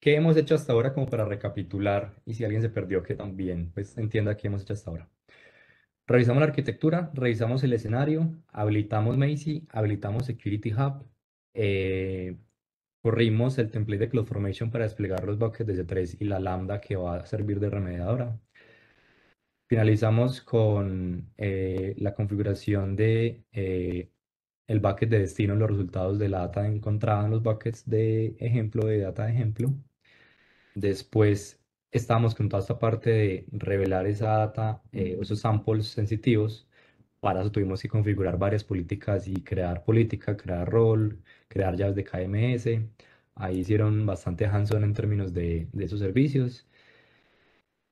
¿Qué hemos hecho hasta ahora como para recapitular? Y si alguien se perdió, que también pues entienda qué hemos hecho hasta ahora. Revisamos la arquitectura, revisamos el escenario, habilitamos Macy, habilitamos Security Hub, eh, Corrimos el template de CloudFormation para desplegar los buckets de C3 y la lambda que va a servir de remediadora. Finalizamos con eh, la configuración de eh, el bucket de destino, los resultados de la data encontrada en los buckets de ejemplo, de data de ejemplo. Después estábamos con toda esta parte de revelar esa data, eh, esos samples sensitivos para eso tuvimos que configurar varias políticas y crear política, crear rol, crear llaves de KMS. Ahí hicieron bastante hands-on en términos de, de esos servicios.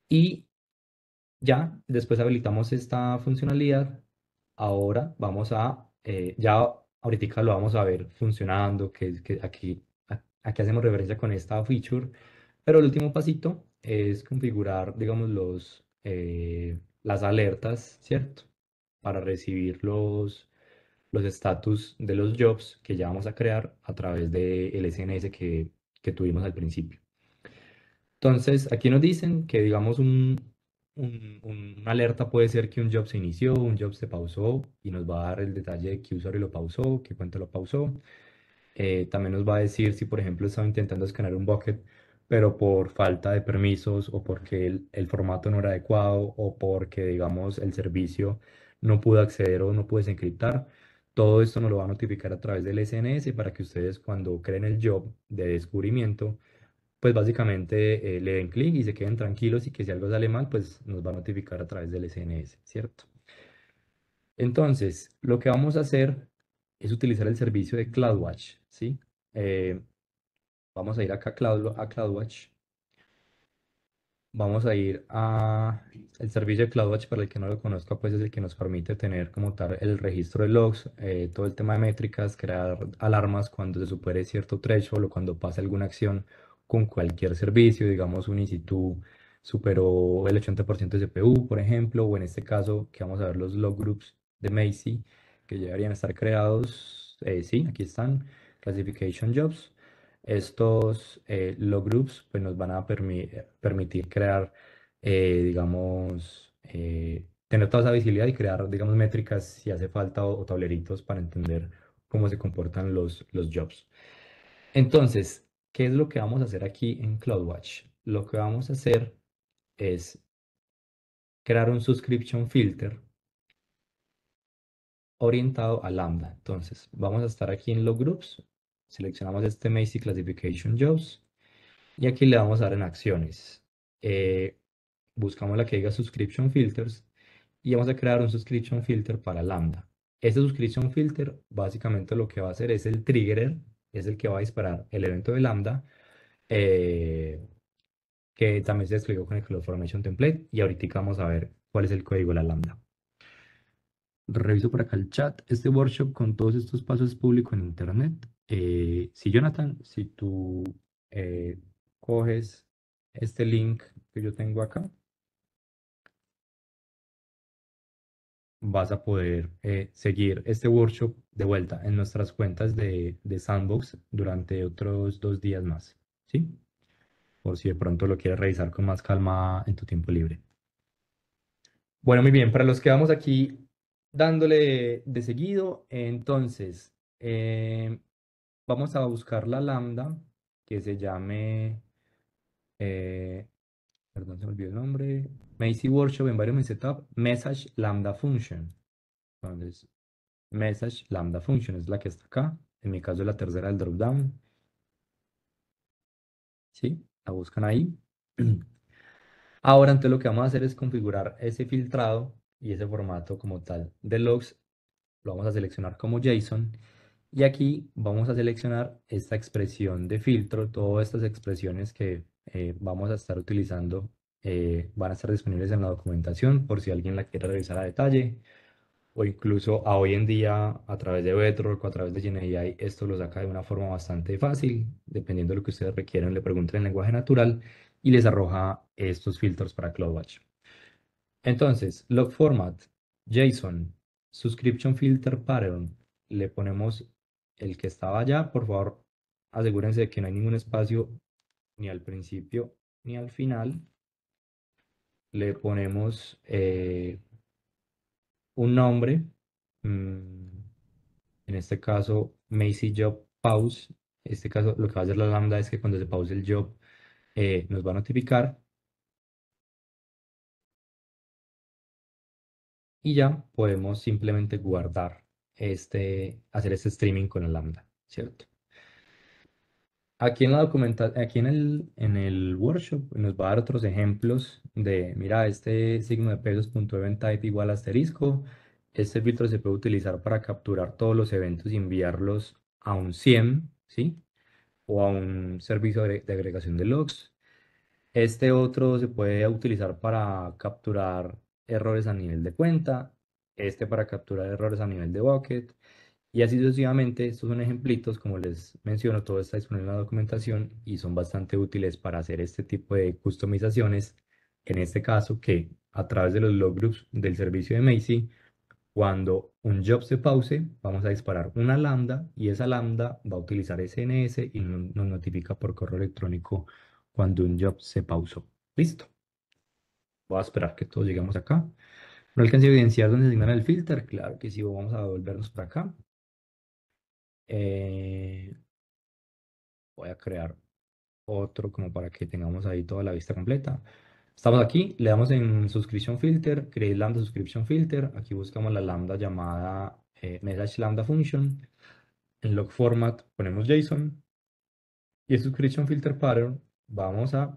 Y ya, después habilitamos esta funcionalidad. Ahora vamos a, eh, ya ahorita lo vamos a ver funcionando, que, aquí, aquí hacemos referencia con esta feature. Pero el último pasito es configurar, digamos, los, eh, las alertas, ¿cierto? para recibir los los estatus de los jobs que ya vamos a crear a través del el SNS que, que, tuvimos al principio. Entonces, aquí nos dicen que, digamos, un, una alerta puede ser que un job se inició, un job se pausó y nos va a dar el detalle de qué usuario lo pausó, qué cuenta lo pausó. Eh, también nos va a decir si, por ejemplo, estaba intentando escanear un bucket, pero por falta de permisos o porque el, el formato no era adecuado o porque, digamos, el servicio no pude acceder o no pude desencriptar. Todo esto nos lo va a notificar a través del SNS para que ustedes cuando creen el job de descubrimiento, pues básicamente eh, le den clic y se queden tranquilos y que si algo sale mal, pues nos va a notificar a través del SNS, ¿cierto? Entonces, lo que vamos a hacer es utilizar el servicio de CloudWatch, ¿sí? Eh, vamos a ir acá a, Cloud, a CloudWatch vamos a ir a el servicio de CloudWatch, para el que no lo conozca, pues es el que nos permite tener como tal el registro de logs, eh, todo el tema de métricas, crear alarmas cuando se supere cierto threshold o cuando pase alguna acción con cualquier servicio, digamos un instituto superó el 80% de CPU, por ejemplo, o en este caso que vamos a ver los log groups de Macy, que llegarían a estar creados, eh, sí, aquí están, classification jobs, estos eh, log groups pues, nos van a permitir crear, eh, digamos, eh, tener toda esa visibilidad y crear, digamos, métricas si hace falta o, tableritos para entender cómo se comportan los, los jobs. Entonces, ¿qué es lo que vamos a hacer aquí en CloudWatch? Lo que vamos a hacer es crear un subscription filter orientado a Lambda. Entonces, vamos a estar aquí en log groups Seleccionamos este Macy Classification Jobs y aquí le vamos a dar en acciones. Eh, buscamos la que diga Subscription Filters y vamos a crear un Subscription Filter para Lambda. Este Subscription Filter básicamente lo que va a hacer es el trigger, es el que va a disparar el evento de Lambda, eh, que también se explicó con el Formation Template y ahorita vamos a ver cuál es el código de la Lambda reviso por acá el chat. Este workshop con todos estos pasos es público en internet. Eh, si Jonathan, si tú eh, coges este link que yo tengo acá, vas a poder eh, seguir este workshop de vuelta en nuestras cuentas de, de, Sandbox durante otros dos días más, ¿sí? Por si de pronto lo quieres revisar con más calma en tu tiempo libre. Bueno, muy bien, para los que vamos aquí dándole de seguido. Entonces, eh, vamos a buscar la lambda que se llame, eh, perdón, se me olvidó el nombre, Macy Workshop en varios Setup Message Lambda Function. Entonces, Message Lambda Function es la que está acá. En mi caso, es la tercera del down ¿Sí? La buscan ahí. Ahora, entonces lo que vamos a hacer es configurar ese filtrado y ese formato como tal de logs lo vamos a seleccionar como JSON y aquí vamos a seleccionar esta expresión de filtro, todas estas expresiones que eh, vamos a estar utilizando eh, van a estar disponibles en la documentación por si alguien la quiere revisar a detalle o incluso a hoy en día a través de Bedrock o a través de GNI esto lo saca de una forma bastante fácil, dependiendo de lo que ustedes requieran, le pregunten en lenguaje natural y les arroja estos filtros para CloudWatch. Entonces, log format, JSON, subscription filter pattern, le ponemos el que estaba allá. Por favor, asegúrense de que no hay ningún espacio ni al principio ni al final. Le ponemos eh, un nombre. Mm, en este caso, Macy Job Pause. En este caso, lo que va a hacer la lambda es que cuando se pause el job, eh, nos va a notificar y ya podemos simplemente guardar este, hacer este streaming con el lambda, ¿cierto? Aquí en la documentación, aquí en el, en el workshop nos va a dar otros ejemplos de, mira, este signo de type igual asterisco, este filtro se puede utilizar para capturar todos los eventos y enviarlos a un CIEM, ¿sí? O a un servicio de agregación de logs. Este otro se puede utilizar para capturar errores a nivel de cuenta, este para capturar errores a nivel de bucket, y así sucesivamente. Estos son ejemplitos, como les menciono, todo está disponible en la documentación y son bastante útiles para hacer este tipo de customizaciones. En este caso, que a través de los loggroups del servicio de Macy, cuando un job se pause, vamos a disparar una lambda y esa lambda va a utilizar SNS y nos notifica por correo electrónico cuando un job se pausó. Listo voy a esperar que todos lleguemos acá. ¿No alcancé a evidenciar dónde asignar el filter? Claro que sí, vamos a devolvernos para acá. Eh, voy a crear otro como para que tengamos ahí toda la vista completa. Estamos aquí, le damos en suscripción filter, create lambda suscription filter. Aquí buscamos la lambda llamada eh, message lambda function. En log format ponemos JSON. Y el subscription filter pattern vamos a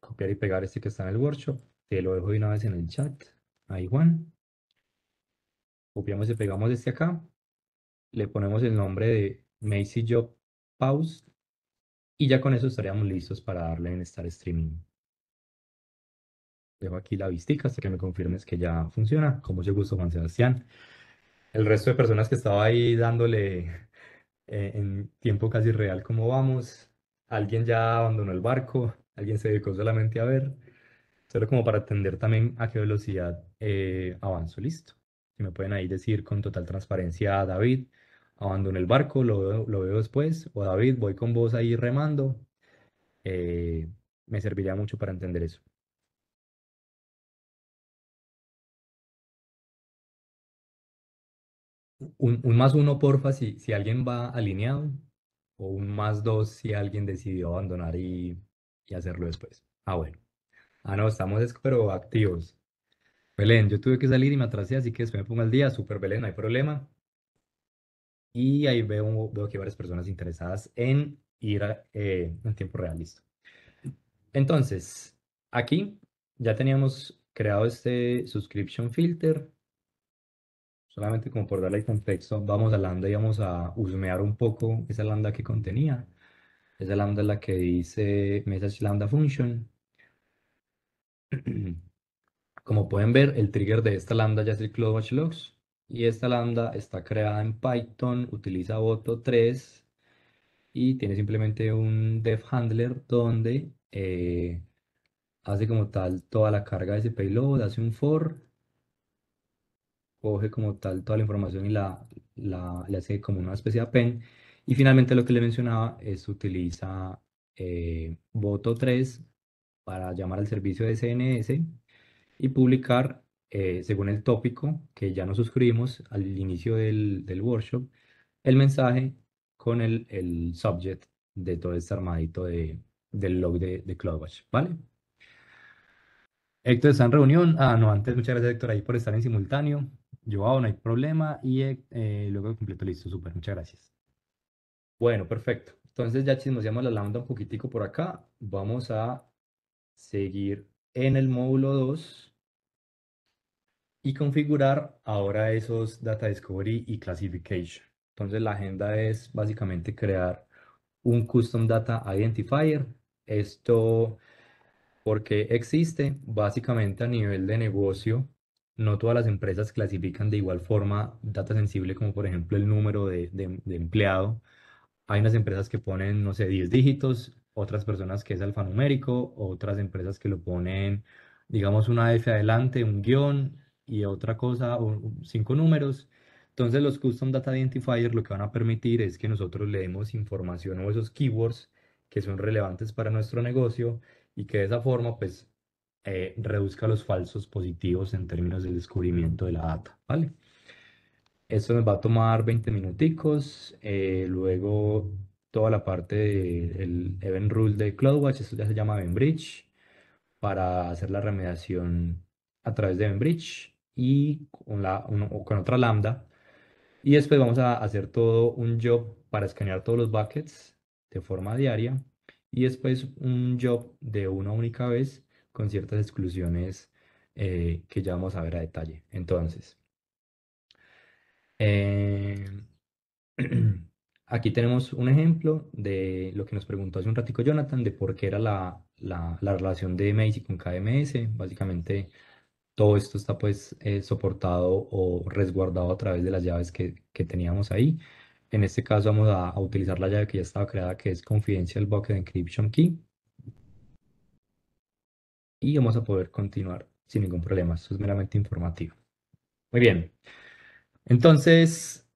copiar y pegar este que está en el workshop. Te lo dejo de una vez en el chat. Ahí, Juan. Copiamos y pegamos este acá. Le ponemos el nombre de Macy Job Pause. Y ya con eso estaríamos listos para darle en estar streaming. Dejo aquí la vistica hasta que me confirmes que ya funciona. Con mucho gusto, Juan Sebastián. El resto de personas que estaba ahí dándole eh, en tiempo casi real cómo vamos. Alguien ya abandonó el barco. Alguien se dedicó solamente a ver. Solo como para entender también a qué velocidad eh, avanzo. Listo. Si me pueden ahí decir con total transparencia, ah, David, abandono el barco, lo veo, después. O David, voy con vos ahí remando. Eh, me serviría mucho para entender eso. Un, más uno, porfa, si, si alguien va alineado, o un más dos si alguien decidió abandonar y, y hacerlo después. Ah, bueno. Ah, no, estamos activos. Belén, yo tuve que salir y me atrasé, así que después me pongo al día. Super Belén, no hay problema. Y ahí veo, veo que hay varias personas interesadas en ir eh, en tiempo real, listo. Entonces, aquí ya teníamos creado este subscription filter. Solamente como por darle contexto, vamos a lambda y vamos a husmear un poco esa lambda que contenía. Esa lambda es la que dice message lambda function Como pueden ver, el trigger de esta lambda ya es el logs y esta lambda está creada en Python, utiliza Voto 3 y tiene simplemente un dev handler donde eh, hace como tal toda la carga de ese payload, hace un for, coge como tal toda la información y la, hace como una especie de pen y finalmente lo que le mencionaba es utiliza Voto eh, 3 para llamar al servicio de CNS y publicar eh, según el tópico que ya nos suscribimos al inicio del, del workshop, el mensaje con el, el, subject de todo este armadito de, del log de, de CloudWatch, ¿vale? Héctor está en reunión. Ah, no, antes muchas gracias Héctor ahí por estar en simultáneo. Joao, no hay problema. Y eh, eh, luego completo, listo, súper, muchas gracias. Bueno, perfecto. Entonces ya chismoseamos la lambda un poquitico por acá. Vamos a seguir en el módulo 2 y configurar ahora esos Data Discovery y Classification. Entonces la agenda es básicamente crear un Custom Data Identifier. Esto porque existe básicamente a nivel de negocio. No todas las empresas clasifican de igual forma data sensible como por ejemplo el número de, empleado. Hay unas empresas que ponen, no sé, 10 dígitos, otras personas que es alfanumérico, otras empresas que lo ponen, digamos, una F adelante, un guión y otra cosa, cinco números. Entonces los Custom Data Identifier lo que van a permitir es que nosotros le demos información o esos keywords que son relevantes para nuestro negocio y que de esa forma pues eh, reduzca los falsos positivos en términos del descubrimiento de la data, ¿vale? Esto nos va a tomar 20 minuticos, eh, luego toda la parte del event rule de CloudWatch, esto ya se llama EventBridge, para hacer la remediación a través de EventBridge y con, la, con otra lambda. Y después vamos a hacer todo un job para escanear todos los buckets de forma diaria y después un job de una única vez con ciertas exclusiones eh, que ya vamos a ver a detalle. Entonces, eh, Aquí tenemos un ejemplo de lo que nos preguntó hace un ratico Jonathan, de por qué era la, la, relación de MACI con KMS. Básicamente, todo esto está pues eh, soportado o resguardado a través de las llaves que, que teníamos ahí. En este caso vamos a, a, utilizar la llave que ya estaba creada, que es Confidential Bucket Encryption Key. Y vamos a poder continuar sin ningún problema. Esto es meramente informativo. Muy bien. Entonces,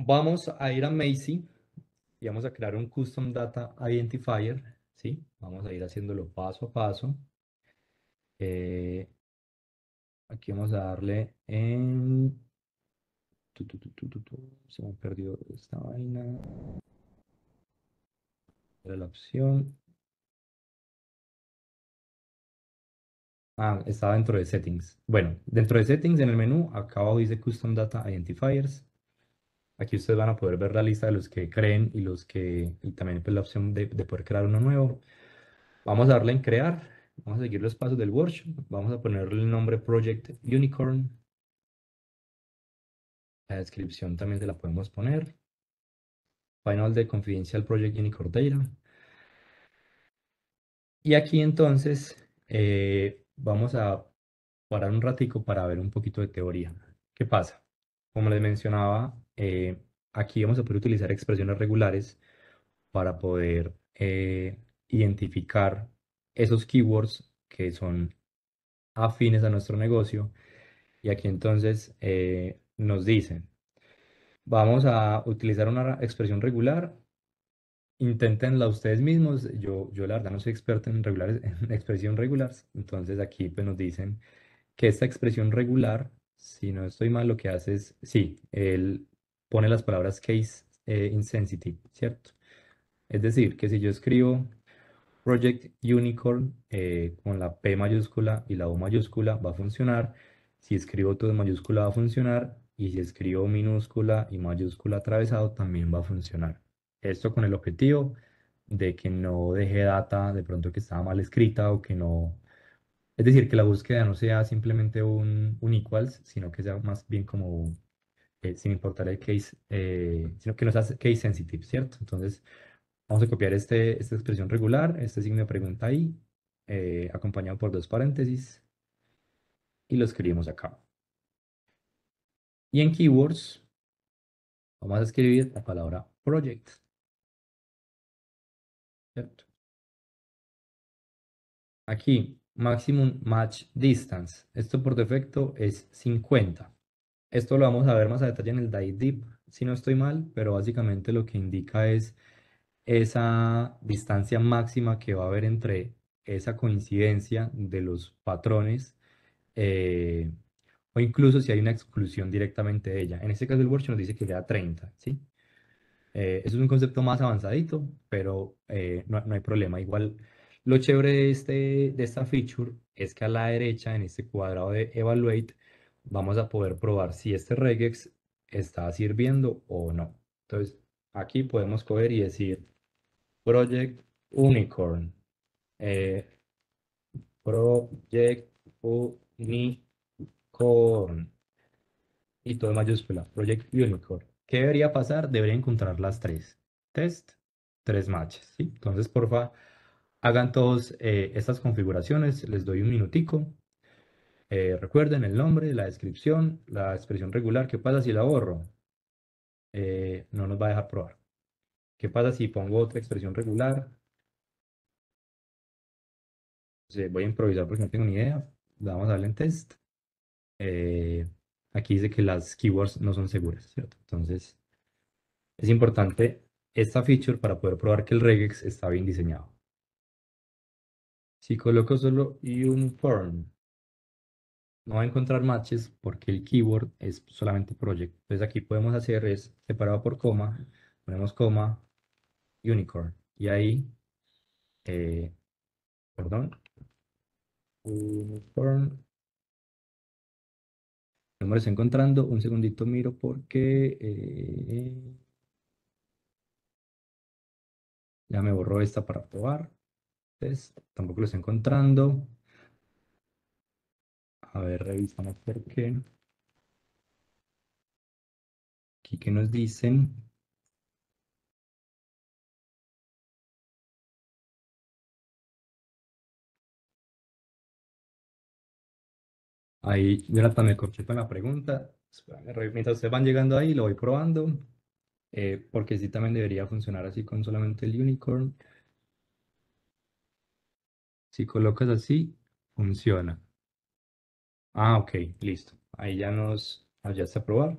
Vamos a ir a Macy y vamos a crear un Custom Data Identifier, ¿sí? Vamos a ir haciéndolo paso a paso. Eh, aquí vamos a darle en... Se me perdió esta vaina. la opción. Ah, estaba dentro de settings. Bueno, dentro de settings en el menú, acá abajo dice Custom Data Identifiers. Aquí ustedes van a poder ver la lista de los que creen y los que también pues, la opción de, poder crear uno nuevo. Vamos a darle en crear. Vamos a seguir los pasos del workshop. Vamos a ponerle el nombre Project Unicorn. La descripción también se la podemos poner. Final de Confidencial Project Unicorn Data. Y aquí entonces eh, vamos a parar un ratico para ver un poquito de teoría. ¿Qué pasa? Como les mencionaba, eh, aquí vamos a poder utilizar expresiones regulares para poder eh, identificar esos keywords que son afines a nuestro negocio. Y aquí entonces eh, nos dicen, vamos a utilizar una expresión regular, inténtenla ustedes mismos. Yo, yo la verdad no soy experto en, regulares, en expresión regular, entonces aquí pues, nos dicen que esta expresión regular, si no estoy mal, lo que hace es, sí, el, pone las palabras case eh, insensitive, ¿cierto? Es decir, que si yo escribo Project Unicorn eh, con la P mayúscula y la O mayúscula va a funcionar, si escribo todo en mayúscula va a funcionar y si escribo minúscula y mayúscula atravesado también va a funcionar. Esto con el objetivo de que no deje data de pronto que estaba mal escrita o que no... Es decir, que la búsqueda no sea simplemente un, un equals, sino que sea más bien como eh, sin importar el case, eh, sino que nos hace case sensitive, ¿cierto? Entonces, vamos a copiar este, esta expresión regular, este signo de pregunta ahí, eh, acompañado por dos paréntesis, y lo escribimos acá. Y en keywords, vamos a escribir la palabra project. ¿Cierto? Aquí, maximum match distance. Esto por defecto es 50. Esto lo vamos a ver más a detalle en el dive deep, si no estoy mal, pero básicamente lo que indica es esa distancia máxima que va a haber entre esa coincidencia de los patrones eh, o incluso si hay una exclusión directamente de ella. En este caso el workshop nos dice que da 30, ¿sí? Eh, eso es un concepto más avanzadito, pero eh, no, hay problema. Igual, lo chévere de, este, de esta feature es que a la derecha, en este cuadrado de Evaluate, vamos a poder probar si este regex está sirviendo o no. Entonces, aquí podemos coger y decir Project Unicorn. Eh, project Unicorn. Y todo en mayúscula. Project Unicorn. ¿Qué debería pasar? Debería encontrar las tres. Test, tres matches. Entonces, Entonces, porfa, hagan todos eh, estas configuraciones. Les doy un minutico. Eh, recuerden el nombre, la descripción, la expresión regular. ¿Qué pasa si la borro? Eh, no nos va a dejar probar. ¿Qué pasa si pongo otra expresión regular? voy a improvisar porque no tengo ni idea. Vamos a darle en test. Eh, aquí dice que las keywords no son seguras, Entonces, es importante esta feature para poder probar que el regex está bien diseñado. Si coloco solo un form no va a encontrar matches porque el keyword es solamente project. Entonces aquí podemos hacer es separado por coma, ponemos coma, unicorn. Y ahí, eh, perdón, unicorn. No me lo estoy encontrando, un segundito miro porque eh, ya me borró esta para probar. Entonces, tampoco lo estoy encontrando. A ver, revisamos por qué. Aquí que nos dicen. Ahí, también me corché con la pregunta. Mientras ustedes van llegando ahí, lo voy probando. Eh, porque sí también debería funcionar así con solamente el unicorn. Si colocas así, funciona. Ah, ok, listo. Ahí ya nos, ah, ya está aprobado.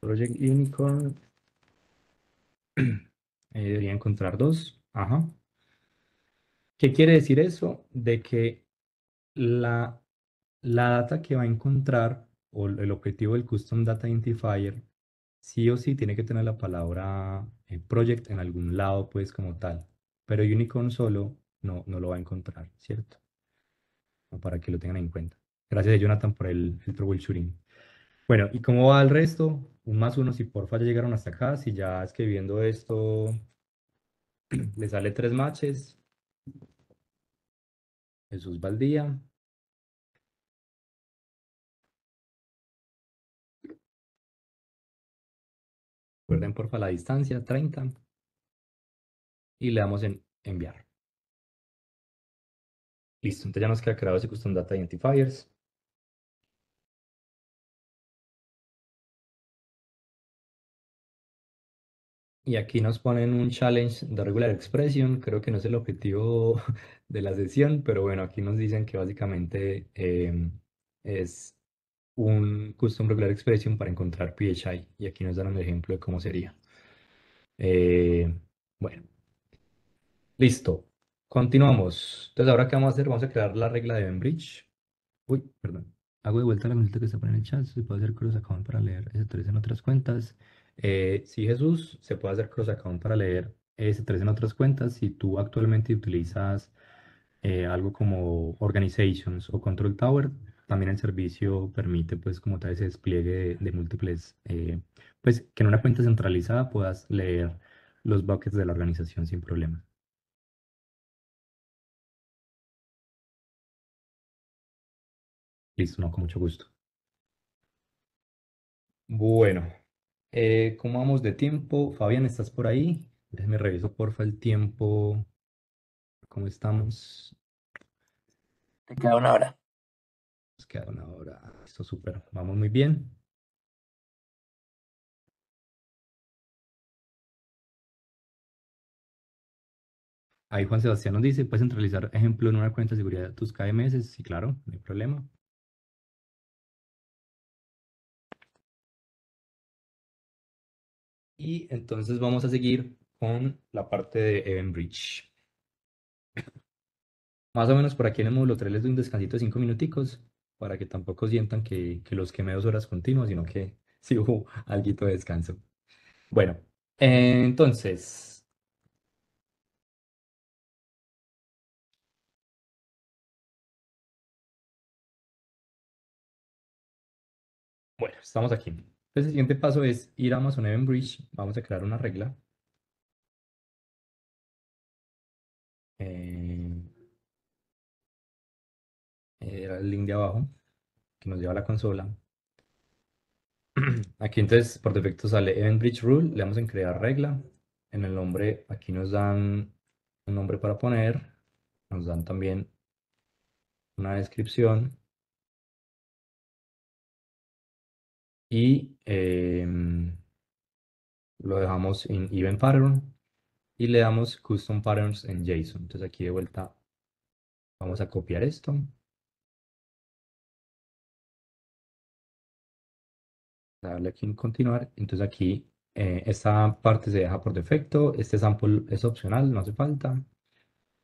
Project Unicorn. Ahí debería encontrar dos. Ajá. ¿Qué quiere decir eso? De que la, la data que va a encontrar o el objetivo del Custom Data Identifier sí o sí tiene que tener la palabra eh, project en algún lado, pues como tal. Pero Unicorn solo no, no lo va a encontrar, ¿cierto? Para que lo tengan en cuenta. Gracias Jonathan por el, el troubleshooting. Bueno, ¿y cómo va el resto? Un más uno si porfa ya llegaron hasta acá. Si ya es que viendo esto le sale tres matches. Jesús Valdía. Recuerden porfa la distancia, 30. Y le damos en enviar. Listo, entonces ya nos queda creado ese custom data identifiers. Y aquí nos ponen un challenge de regular expression, creo que no es el objetivo de la sesión, pero bueno, aquí nos dicen que básicamente em, es un custom regular expression para encontrar PHI, y aquí nos dan un ejemplo de cómo sería. Eh, bueno, listo, continuamos. Entonces, ¿ahora qué vamos a hacer? Vamos a crear la regla de benbridge Uy, perdón. Hago de vuelta la consulta que se pone en el chat, se puede hacer cross para leer se 3 otras cuentas. Eh, si Jesús se puede hacer cross account para leer S3 en otras cuentas, si tú actualmente utilizas eh, algo como Organizations o Control Tower, también el servicio permite pues como tal ese despliegue de, múltiples, eh, pues que en una cuenta centralizada puedas leer los buckets de la organización sin problema. Listo, no, con mucho gusto. Bueno, eh, ¿Cómo vamos de tiempo? Fabián, ¿estás por ahí? Déjame reviso, porfa, el tiempo. ¿Cómo estamos? Te queda una hora. Nos queda una hora. Esto súper. Vamos muy bien. Ahí Juan Sebastián nos dice, ¿puedes centralizar ejemplo en una cuenta de seguridad de tus KMS? Sí, claro, no hay problema. Y entonces vamos a seguir con la parte de EventBridge. Más o menos por aquí en el módulo 3 les doy un descansito de 5 minuticos para que tampoco sientan que, los quemé dos horas continuas, sino que sí hubo alguito de descanso. Bueno, eh, entonces... Bueno, estamos aquí. Entonces, el siguiente paso es ir a Amazon EventBridge. Vamos a crear una regla. Eh, eh, era el link de abajo que nos lleva a la consola. Aquí entonces por defecto sale Event Rule, le damos en crear regla. En el nombre, aquí nos dan un nombre para poner, nos dan también una descripción y em, lo dejamos en event pattern y le damos custom patterns en JSON. Entonces aquí de vuelta vamos a copiar esto. Darle aquí en continuar. Entonces aquí eh, esta parte se deja por defecto. Este sample es opcional, no hace falta.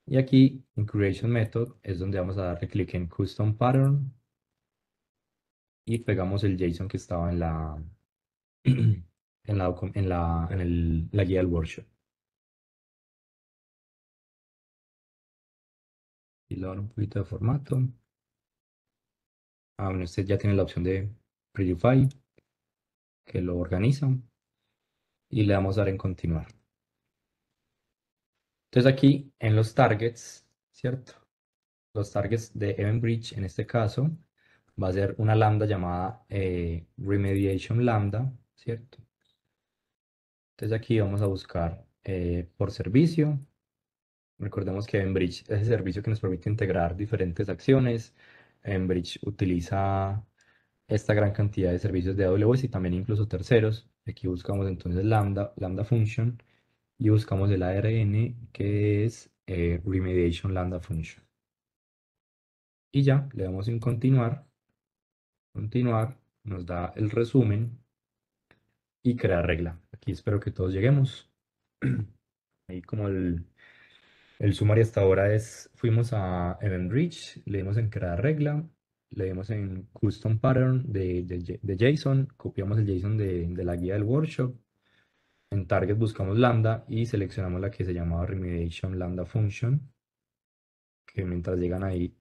Y aquí en creation method es donde vamos a darle clic en custom pattern y pegamos el JSON que estaba en la, en la, en la, guía del workshop. Y le un poquito de formato. Ah, usted ya tiene la opción de preify que lo organiza. Y le damos a dar en continuar. Entonces aquí en los targets, ¿cierto? Los targets de Event en este caso va a ser una lambda llamada eh, remediation lambda, ¿cierto? Entonces aquí vamos a buscar eh, por servicio. Recordemos que Enbridge es el servicio que nos permite integrar diferentes acciones. Enbridge utiliza esta gran cantidad de servicios de AWS y también incluso terceros. Aquí buscamos entonces lambda, lambda function y buscamos el ARN que es eh, remediation lambda function. Y ya, le damos en continuar continuar, nos da el resumen y crear regla. Aquí espero que todos lleguemos. Ahí como el, el sumario hasta ahora es, fuimos a EventBridge, le dimos en crear regla, le dimos en custom pattern de, de, JSON, copiamos el JSON de, de, la guía del workshop, en target buscamos lambda y seleccionamos la que se llamaba remediation lambda function, que mientras llegan ahí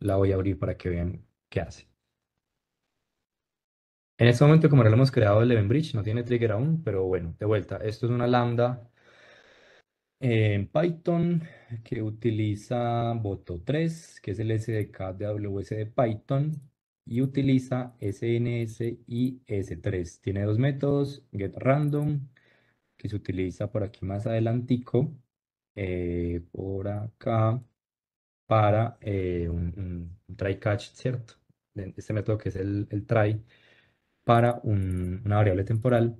la voy a abrir para que vean qué hace. En este momento, como ya lo hemos creado el event bridge, no tiene trigger aún, pero bueno, de vuelta, esto es una lambda eh, en Python que utiliza Boto3, que es el SDK de AWS de Python, y utiliza SNS y S3. Tiene dos métodos, getRandom, que se utiliza por aquí más adelantico, eh, por acá, para eh, un, try catch, ¿cierto? Este método que es el, el try para una variable temporal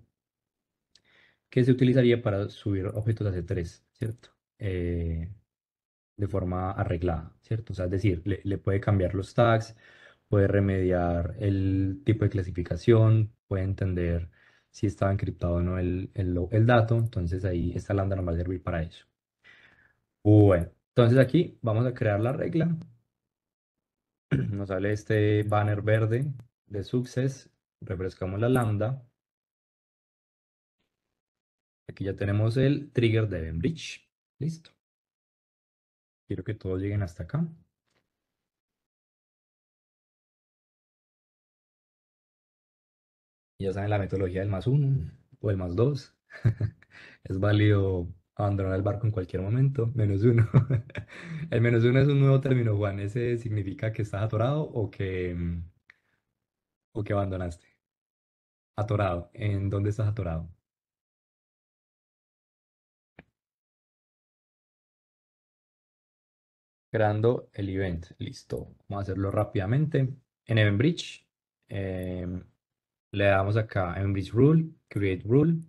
que se utilizaría para subir objetos a C3, ¿cierto? Eh, de forma arreglada, ¿cierto? O sea, es decir, le, puede cambiar los tags, puede remediar el tipo de clasificación, puede entender si estaba encriptado o no el, el, el dato, entonces ahí esta lambda nos va a servir para eso. Bueno, entonces aquí vamos a crear la regla. Nos sale este banner verde de success refrescamos la lambda. Aquí ya tenemos el trigger de Benbridge. Listo. Quiero que todos lleguen hasta acá. Ya saben la metodología del más uno o el más dos. es válido abandonar el barco en cualquier momento, menos uno. el menos uno es un nuevo término, Juan. Ese significa que está atorado o que mm, o que abandonaste? Atorado. ¿En dónde estás atorado? Creando el event. Listo. Vamos a hacerlo rápidamente. En EventBridge eh, em, le damos acá bridge Rule, Create Rule.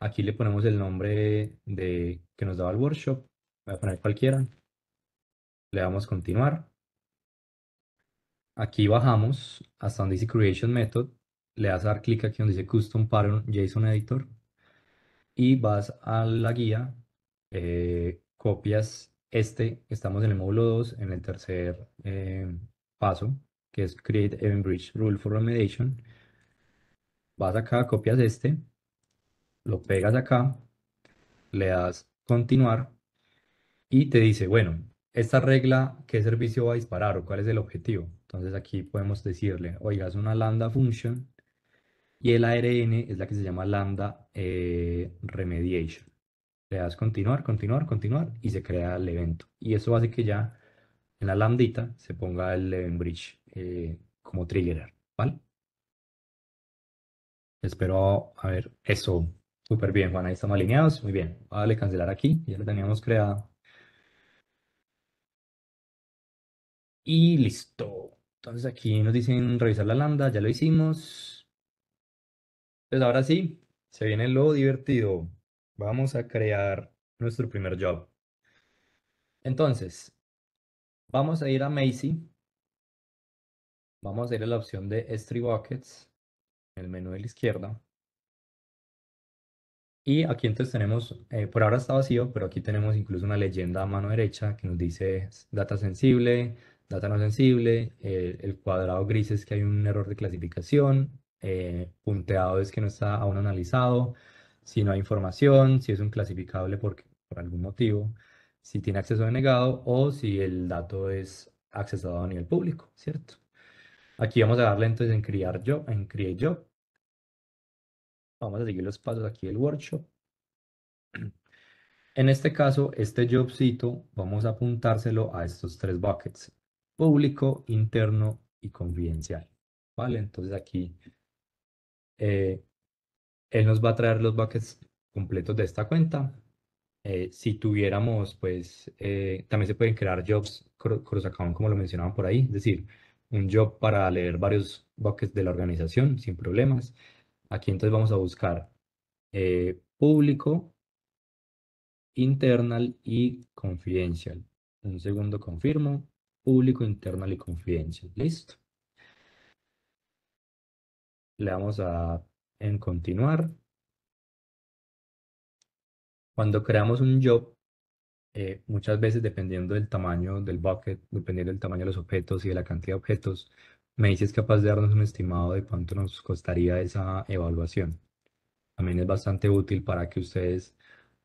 Aquí le ponemos el nombre de, que nos daba el workshop. Voy a poner cualquiera. Le damos continuar. Aquí bajamos hasta donde dice Creation Method, le das a dar clic aquí donde dice Custom Pattern JSON Editor y vas a la guía, eh, copias este, estamos en el módulo 2, en el tercer eh, paso, que es Create Event Bridge Rule for Remediation. Vas acá, copias este, lo pegas acá, le das continuar y te dice, bueno, esta regla, ¿qué servicio va a disparar o cuál es el objetivo? Entonces aquí podemos decirle, oiga, es una lambda function y el ARN es la que se llama lambda eh, remediation. Le das continuar, continuar, continuar y se crea el evento. Y eso hace que ya en la lambdita se ponga el event bridge eh, como trigger, ¿vale? Espero, a ver, eso, súper bien, Juan, ahí estamos alineados, muy bien. Vale, cancelar aquí, ya lo teníamos creado. Y listo. Entonces aquí nos dicen revisar la lambda, ya lo hicimos. Entonces pues ahora sí, se viene lo divertido. Vamos a crear nuestro primer job. Entonces, vamos a ir a Macy. Vamos a ir a la opción de S3 Buckets, en el menú de la izquierda. Y aquí entonces tenemos, eh, por ahora está vacío, pero aquí tenemos incluso una leyenda a mano derecha que nos dice data sensible, data no sensible, el cuadrado gris es que hay un error de clasificación, eh, punteado es que no está aún analizado, si no hay información, si es un clasificable por, por algún motivo, si tiene acceso denegado o si el dato es accesado a nivel público, ¿cierto? Aquí vamos a darle entonces en crear job, en create job. Vamos a seguir los pasos aquí del workshop. En este caso, este jobcito vamos a apuntárselo a estos tres buckets público, interno y confidencial. ¿Vale? Entonces aquí eh, él nos va a traer los buckets completos de esta cuenta. Eh, si tuviéramos, pues, eh, también se pueden crear jobs cross-account, como lo mencionaban por ahí, es decir, un job para leer varios buckets de la organización sin problemas. Aquí entonces vamos a buscar público, internal y confidential. Un segundo confirmo público, internal y confidencial. Listo. Le damos a en continuar. Cuando creamos un job, eh, muchas veces dependiendo del tamaño del bucket, dependiendo del tamaño de los objetos y de la cantidad de objetos, me es capaz de darnos un estimado de cuánto nos costaría esa evaluación. También es bastante útil para que ustedes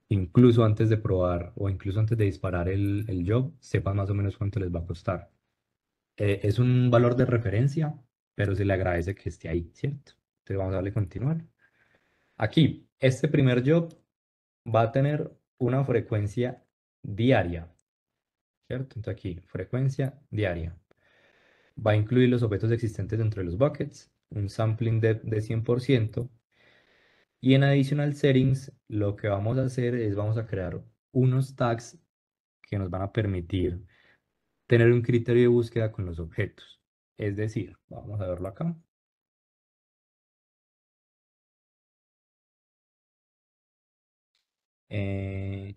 incluso antes de probar o incluso antes de disparar el, el job, sepan más o menos cuánto les va a costar. Eh, es un valor de referencia, pero se le agradece que esté ahí, ¿cierto? Entonces vamos a darle continuar. Aquí, este primer job va a tener una frecuencia diaria, ¿cierto? Entonces aquí, frecuencia diaria. Va a incluir los objetos existentes dentro de los buckets, un sampling de, de 100%, y en Additional Settings, lo que vamos a hacer es vamos a crear unos tags que nos van a permitir tener un criterio de búsqueda con los objetos. Es decir, vamos a verlo acá. Eh,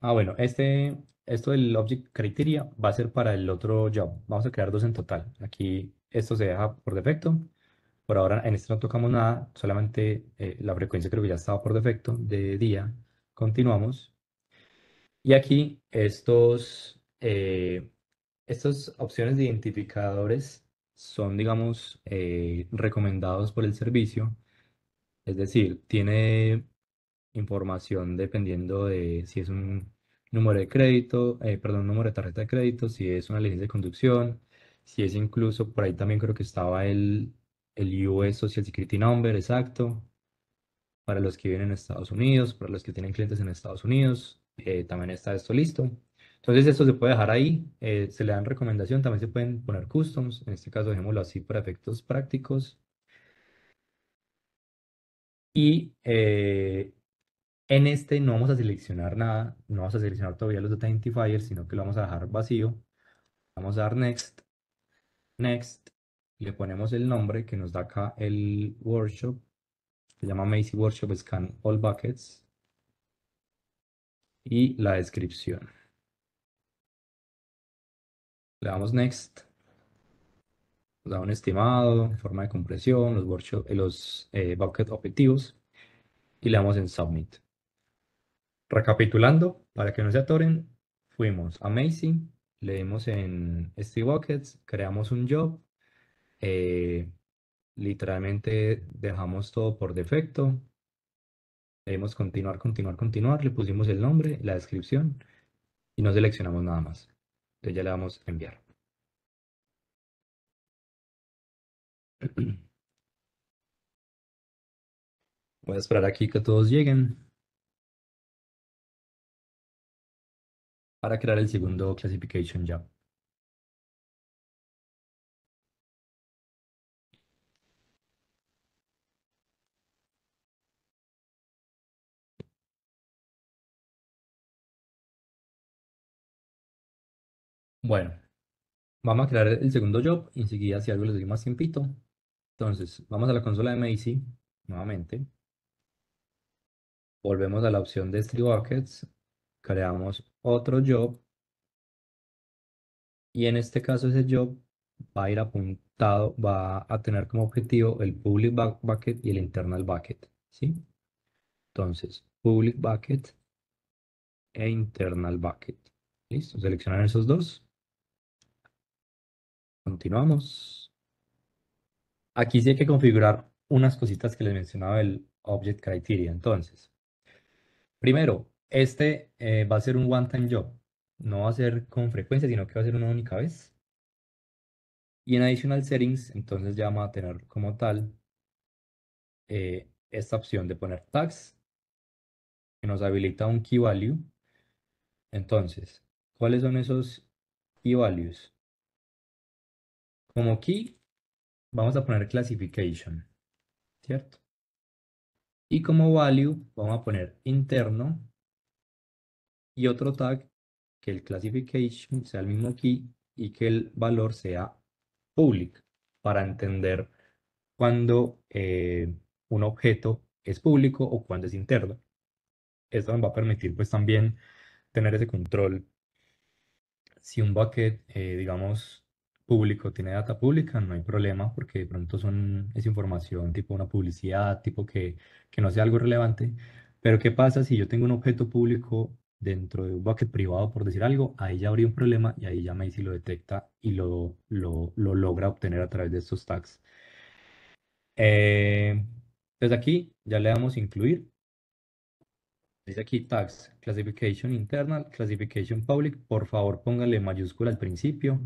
ah, bueno, este, esto del Object Criteria va a ser para el otro job. Vamos a crear dos en total. Aquí esto se deja por defecto por ahora en este no tocamos nada, solamente eh, la frecuencia creo que ya estaba por defecto de día. Continuamos. Y aquí estos, eh, estas opciones de identificadores son, digamos, eh, recomendados por el servicio. Es decir, tiene información dependiendo de si es un número de crédito, eh, perdón, número de tarjeta de crédito, si es una licencia de conducción, si es incluso, por ahí también creo que estaba el, el US Social Security Number, exacto, para los que vienen a Estados Unidos, para los que tienen clientes en Estados Unidos, eh, también está esto listo. Entonces esto se puede dejar ahí, eh, se le dan recomendación, también se pueden poner customs, en este caso dejémoslo así para efectos prácticos. Y eh, en este no vamos a seleccionar nada, no vamos a seleccionar todavía los data identifiers, sino que lo vamos a dejar vacío. Vamos a dar next, next, le ponemos el nombre que nos da acá el workshop, se llama Macy Workshop Scan All Buckets, y la descripción. Le damos Next, nos da un estimado, forma de compresión, los, workshop, eh, los eh, bucket objetivos, y le damos en Submit. Recapitulando, para que no se atoren, fuimos a Macy, le dimos en Steve Buckets, creamos un job, eh, literalmente dejamos todo por defecto. debemos continuar, continuar, continuar, le pusimos el nombre, la descripción y no seleccionamos nada más. Entonces ya le damos a enviar. Voy a esperar aquí que todos lleguen. para crear el segundo classification ya. Bueno, vamos a crear el segundo job y enseguida si algo les doy más tiempito. Entonces, vamos a la consola de Macy nuevamente. Volvemos a la opción de Street Buckets. Creamos otro job. Y en este caso ese job va a ir apuntado, va a tener como objetivo el Public Bucket y el Internal Bucket. ¿sí? Entonces, Public Bucket e Internal Bucket. ¿Listo? Seleccionan esos dos. Continuamos. Aquí sí hay que configurar unas cositas que les mencionaba el Object Criteria. Entonces, primero, este eh, va a ser un one-time job. No va a ser con frecuencia, sino que va a ser una única vez. Y en Additional Settings, entonces ya va a tener como tal eh, esta opción de poner tags que nos habilita un key value. Entonces, ¿cuáles son esos key values? como key vamos a poner classification, ¿cierto? Y como value, vamos a poner interno y otro tag que el classification sea el mismo key y que el valor sea public para entender cuando eh, un objeto es público o cuando es interno. Esto nos va a permitir pues también tener ese control. Si un bucket, eh, digamos, público tiene data pública, no hay problema porque de pronto son, es información tipo una publicidad, tipo que, no sea algo relevante. Pero ¿qué pasa si yo tengo un objeto público dentro de un bucket privado, por decir algo? Ahí ya habría un problema y ahí ya me Macy lo detecta y lo, lo, logra obtener a través de estos tags. Eh, desde aquí ya le damos incluir. Dice aquí tags, classification internal, classification public. Por favor, póngale mayúscula al principio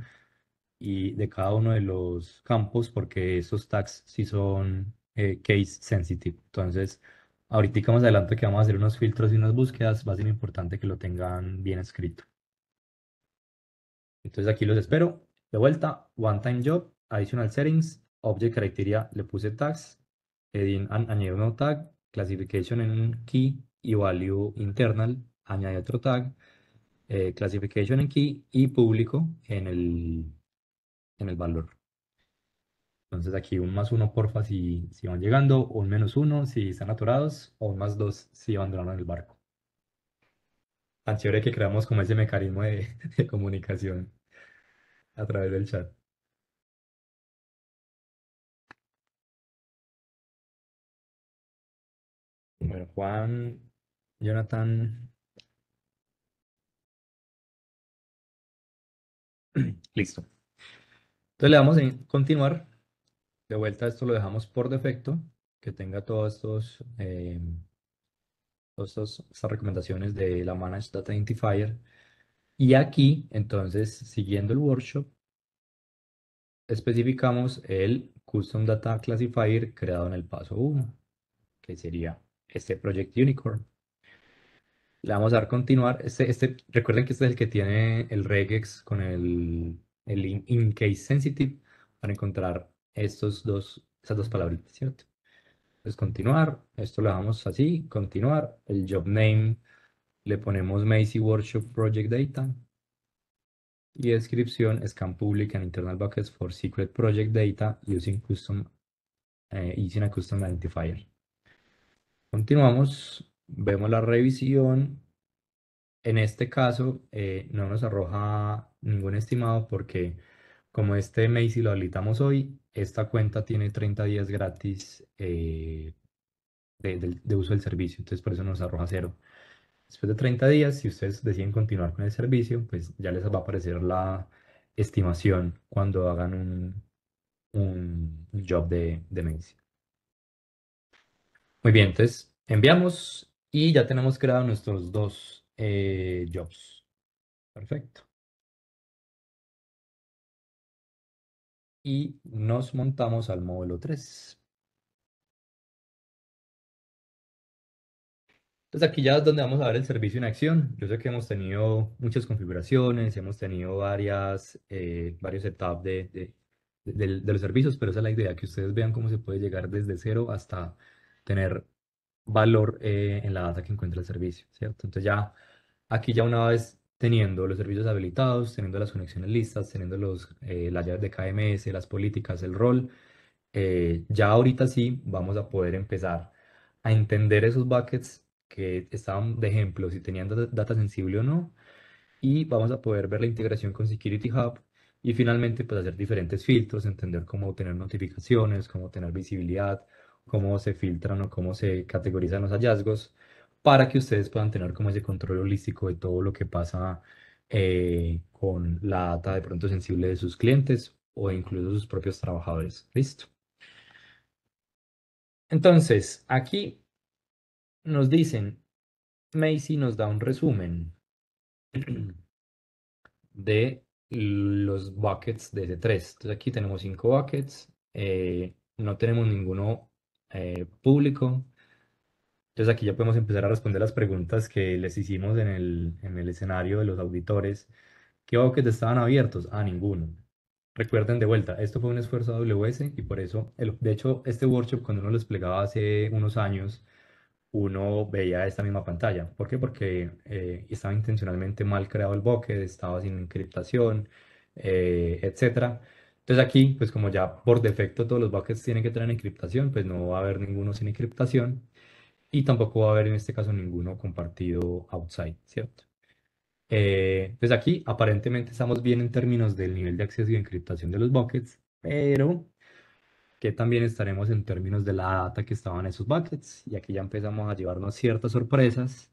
y de cada uno de los campos porque esos tags sí son eh, case sensitive. Entonces, ahorita más adelante que vamos a hacer unos filtros y unas búsquedas, va a ser importante que lo tengan bien escrito. Entonces aquí los espero. De vuelta, one time job, additional settings, object criteria, le puse tags, edit añadí añade un tag, classification en key y value internal, añade otro tag, eh, classification en key y público en el en el valor. Entonces aquí un más uno porfa si, si van llegando, un menos uno si están atorados, o un más dos si abandonaron el barco. Tan chévere que creamos como ese mecanismo de, de comunicación a través del chat. Bueno, Juan, Jonathan. Listo. Entonces le damos en continuar. De vuelta esto lo dejamos por defecto, que tenga todas eh, estos, estas recomendaciones de la Managed Data Identifier. Y aquí, entonces, siguiendo el workshop, especificamos el Custom Data Classifier creado en el paso 1, que sería este Project Unicorn. Le vamos a dar continuar. Este, este, recuerden que este es el que tiene el regex con el el in, in, case sensitive, para encontrar estos dos, palabras dos ¿cierto? Entonces, continuar, esto lo dejamos así, continuar, el job name le ponemos Macy Workshop Project Data y descripción scan public and internal buckets for secret project data using custom using eh, a custom identifier. Continuamos, vemos la revisión. En este caso eh, no nos arroja ningún estimado porque como este Macy lo habilitamos hoy, esta cuenta tiene 30 días gratis eh, de, uso del servicio, entonces por eso nos arroja cero. Después de 30 días, si ustedes deciden continuar con el servicio, pues ya les va a aparecer la estimación cuando hagan un, un, job de, de Muy bien, entonces enviamos y ya tenemos creado nuestros dos eh, jobs. Perfecto. y nos montamos al módulo 3. Entonces aquí ya es donde vamos a ver el servicio en acción. Yo sé que hemos tenido muchas configuraciones, hemos tenido varias, eh, varios setups de, de, los servicios, pero esa es la idea, que ustedes vean cómo se puede llegar desde cero hasta tener valor eh, en la data que encuentra el servicio, ¿cierto? Entonces ya aquí ya una vez teniendo los servicios habilitados, teniendo las conexiones listas, teniendo los, eh, las llaves de KMS, las políticas, el rol, eh, ya ahorita sí vamos a poder empezar a entender esos buckets que estaban de ejemplo, si tenían data, sensible o no, y vamos a poder ver la integración con Security Hub y finalmente pues hacer diferentes filtros, entender cómo obtener notificaciones, cómo tener visibilidad, cómo se filtran o cómo se categorizan los hallazgos para que ustedes puedan tener como ese control holístico de todo lo que pasa eh, con la data de pronto sensible de sus clientes o incluso sus propios trabajadores. Listo. Entonces, aquí nos dicen, Macy nos da un resumen de los buckets de s 3. Entonces aquí tenemos cinco buckets, eh, no tenemos ninguno eh, público, entonces aquí ya podemos empezar a responder las preguntas que les hicimos en el, escenario de los auditores. ¿Qué buckets estaban abiertos? A ah, ninguno. Recuerden de vuelta, esto fue un esfuerzo AWS y por eso, de hecho, este workshop cuando uno lo desplegaba hace unos años, uno veía esta misma pantalla. ¿Por qué? Porque eh, estaba intencionalmente mal creado el bucket, estaba sin encriptación, eh, etc. Entonces aquí, pues como ya por defecto todos los buckets tienen que tener encriptación, pues no va a haber ninguno sin encriptación y tampoco va a haber en este caso ninguno compartido outside, ¿cierto? Eh, entonces aquí aparentemente estamos bien en términos del nivel de acceso y encriptación de los buckets, pero que también estaremos en términos de la data que estaban en esos buckets y aquí ya empezamos a llevarnos ciertas sorpresas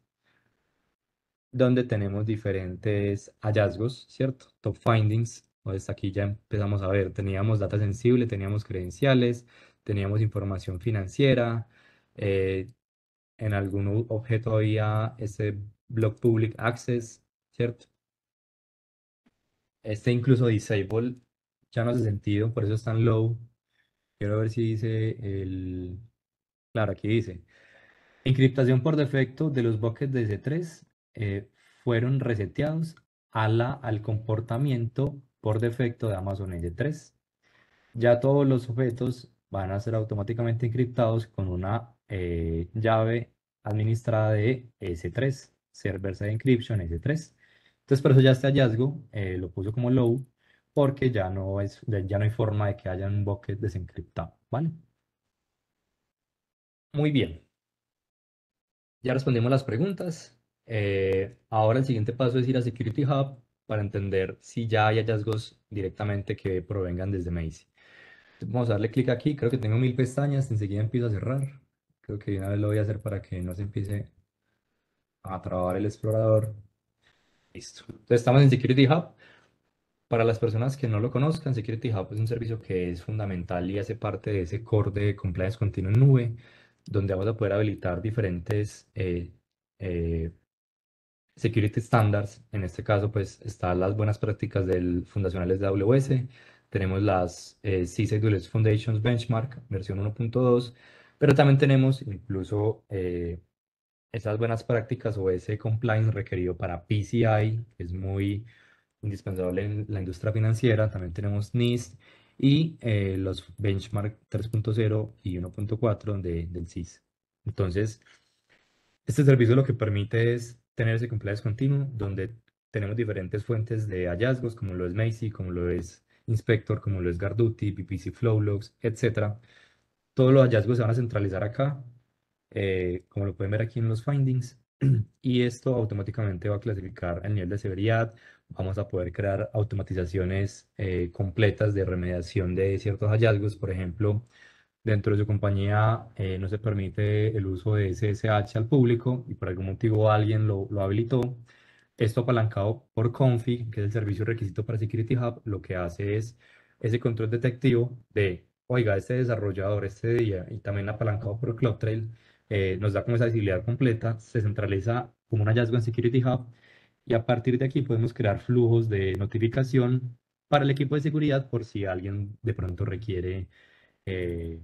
donde tenemos diferentes hallazgos, ¿cierto? Top findings, Pues aquí ya empezamos a ver, teníamos data sensible, teníamos credenciales, teníamos información financiera, eh, en algún objeto había ese block public access, ¿cierto? Este incluso disable ya no hace sentido, por eso es tan low. Quiero ver si dice el... Claro, aquí dice. Encriptación por defecto de los buckets de s 3 eh, fueron reseteados a la, al comportamiento por defecto de Amazon S3. Ya todos los objetos van a ser automáticamente encriptados con una eh, llave administrada de S3, Server Side Encryption S3. Entonces, por eso ya este hallazgo eh, lo puso como low, porque ya no, es, ya no hay forma de que haya un bucket desencriptado, ¿vale? Muy bien. Ya respondimos las preguntas. Eh, ahora el siguiente paso es ir a Security Hub para entender si ya hay hallazgos directamente que provengan desde Macy. Vamos a darle clic aquí, creo que tengo mil pestañas, enseguida empiezo a cerrar. Creo que una vez lo voy a hacer para que no se empiece a trabar el explorador. Listo. Entonces estamos en Security Hub. Para las personas que no lo conozcan, Security Hub es un servicio que es fundamental y hace parte de ese core de compliance continuo en nube, donde vamos a poder habilitar diferentes eh, eh, security standards. En este caso, pues están las buenas prácticas del fundacionales de AWS, tenemos las eh, CISA Foundations Benchmark, versión 1.2, pero también tenemos incluso eh, esas buenas prácticas o ese compliance requerido para PCI, que es muy indispensable en la industria financiera. También tenemos NIST y eh, los benchmark 3.0 y 1.4 de, del CIS. Entonces, este servicio lo que permite es tener ese compliance continuo donde tenemos diferentes fuentes de hallazgos, como lo es Macy, como lo es Inspector, como lo es Garduti, BPC Flowlogs, etcétera, todos los hallazgos se van a centralizar acá, eh, como lo pueden ver aquí en los findings, y esto automáticamente va a clasificar el nivel de severidad. Vamos a poder crear automatizaciones eh, completas de remediación de ciertos hallazgos. Por ejemplo, dentro de su compañía eh, no se permite el uso de SSH al público y por algún motivo alguien lo, lo habilitó. Esto apalancado por config, que es el servicio requisito para Security Hub, lo que hace es ese control detectivo de oiga, este desarrollador, este día, y también apalancado por CloudTrail, eh, nos da como esa visibilidad completa, se centraliza como un hallazgo en Security Hub, y a partir de aquí podemos crear flujos de notificación para el equipo de seguridad por si alguien de pronto requiere eh,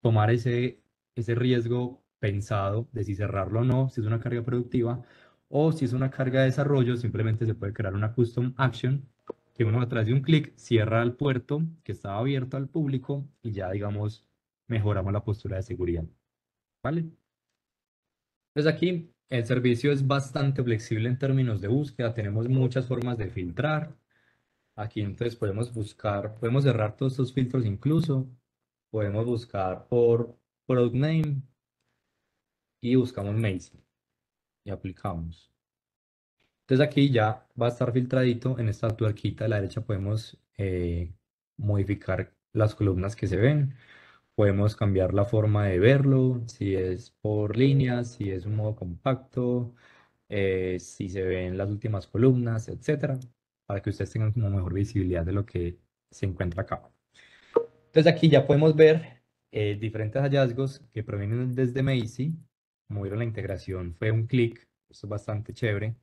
tomar ese, ese riesgo pensado de si cerrarlo o no, si es una carga productiva o si es una carga de desarrollo, simplemente se puede crear una custom action que uno atrás de un clic cierra el puerto que estaba abierto al público y ya, digamos, mejoramos la postura de seguridad. ¿Vale? Entonces aquí el servicio es bastante flexible en términos de búsqueda. Tenemos muchas formas de filtrar. Aquí entonces podemos buscar, podemos cerrar todos estos filtros incluso. Podemos buscar por product name y buscamos mail y aplicamos. Entonces aquí ya va a estar filtradito. En esta tuerquita a la derecha podemos eh, modificar las columnas que se ven. Podemos cambiar la forma de verlo, si es por líneas, si es un modo compacto, eh, si se ven las últimas columnas, etcétera, para que ustedes tengan como mejor visibilidad de lo que se encuentra acá. Entonces aquí ya podemos ver eh, diferentes hallazgos que provienen desde Macy. Como vieron, la integración fue un clic, esto es bastante chévere.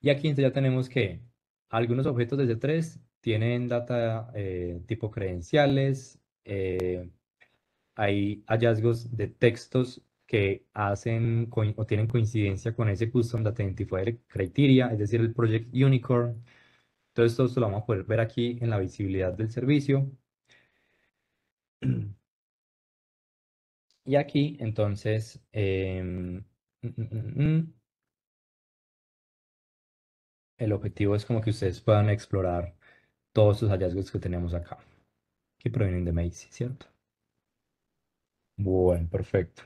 Y aquí ya tenemos que algunos objetos de C3 tienen data eh, tipo credenciales, eh, hay hallazgos de textos que hacen o tienen coincidencia con ese Custom Data Identifier Criteria, es decir, el Project Unicorn. todo esto lo vamos a poder ver aquí en la visibilidad del servicio. Y aquí, entonces, em, mm, mm, mm, el objetivo es como que ustedes puedan explorar todos los hallazgos que tenemos acá, que provienen de Macy, ¿cierto? Bueno, perfecto.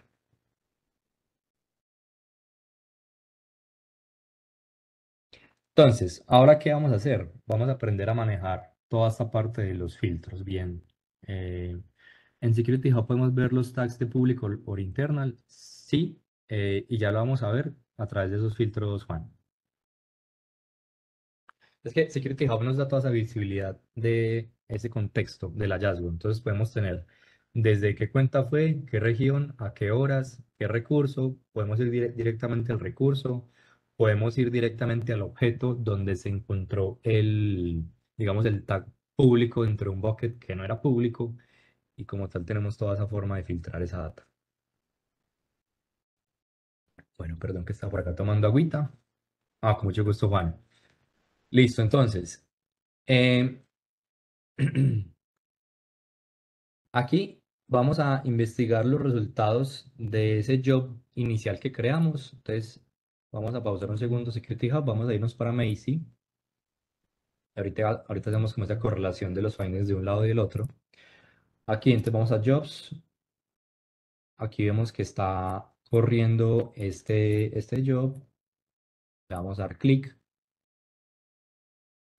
Entonces, ¿ahora qué vamos a hacer? Vamos a aprender a manejar toda esta parte de los filtros. Bien, eh, en Security Hub podemos ver los tags de público por internal, sí, eh, y ya lo vamos a ver a través de esos filtros, Juan. Es que Security Hub nos da toda esa visibilidad de ese contexto del hallazgo. Entonces podemos tener desde qué cuenta fue, qué región, a qué horas, qué recurso. Podemos ir directamente al recurso, podemos ir directamente al objeto donde se encontró el, digamos, el tag público dentro de un bucket que no era público. Y como tal tenemos toda esa forma de filtrar esa data. Bueno, perdón que estaba por acá tomando agüita. Ah, con mucho gusto, Juan. Listo, entonces. Em, aquí vamos a investigar los resultados de ese job inicial que creamos. Entonces, vamos a pausar un segundo Security Hub, vamos a irnos para Macy. Ahorita, ahorita hacemos como esa correlación de los findings de un lado y del otro. Aquí entonces vamos a Jobs. Aquí vemos que está corriendo este, este job. Le vamos a dar clic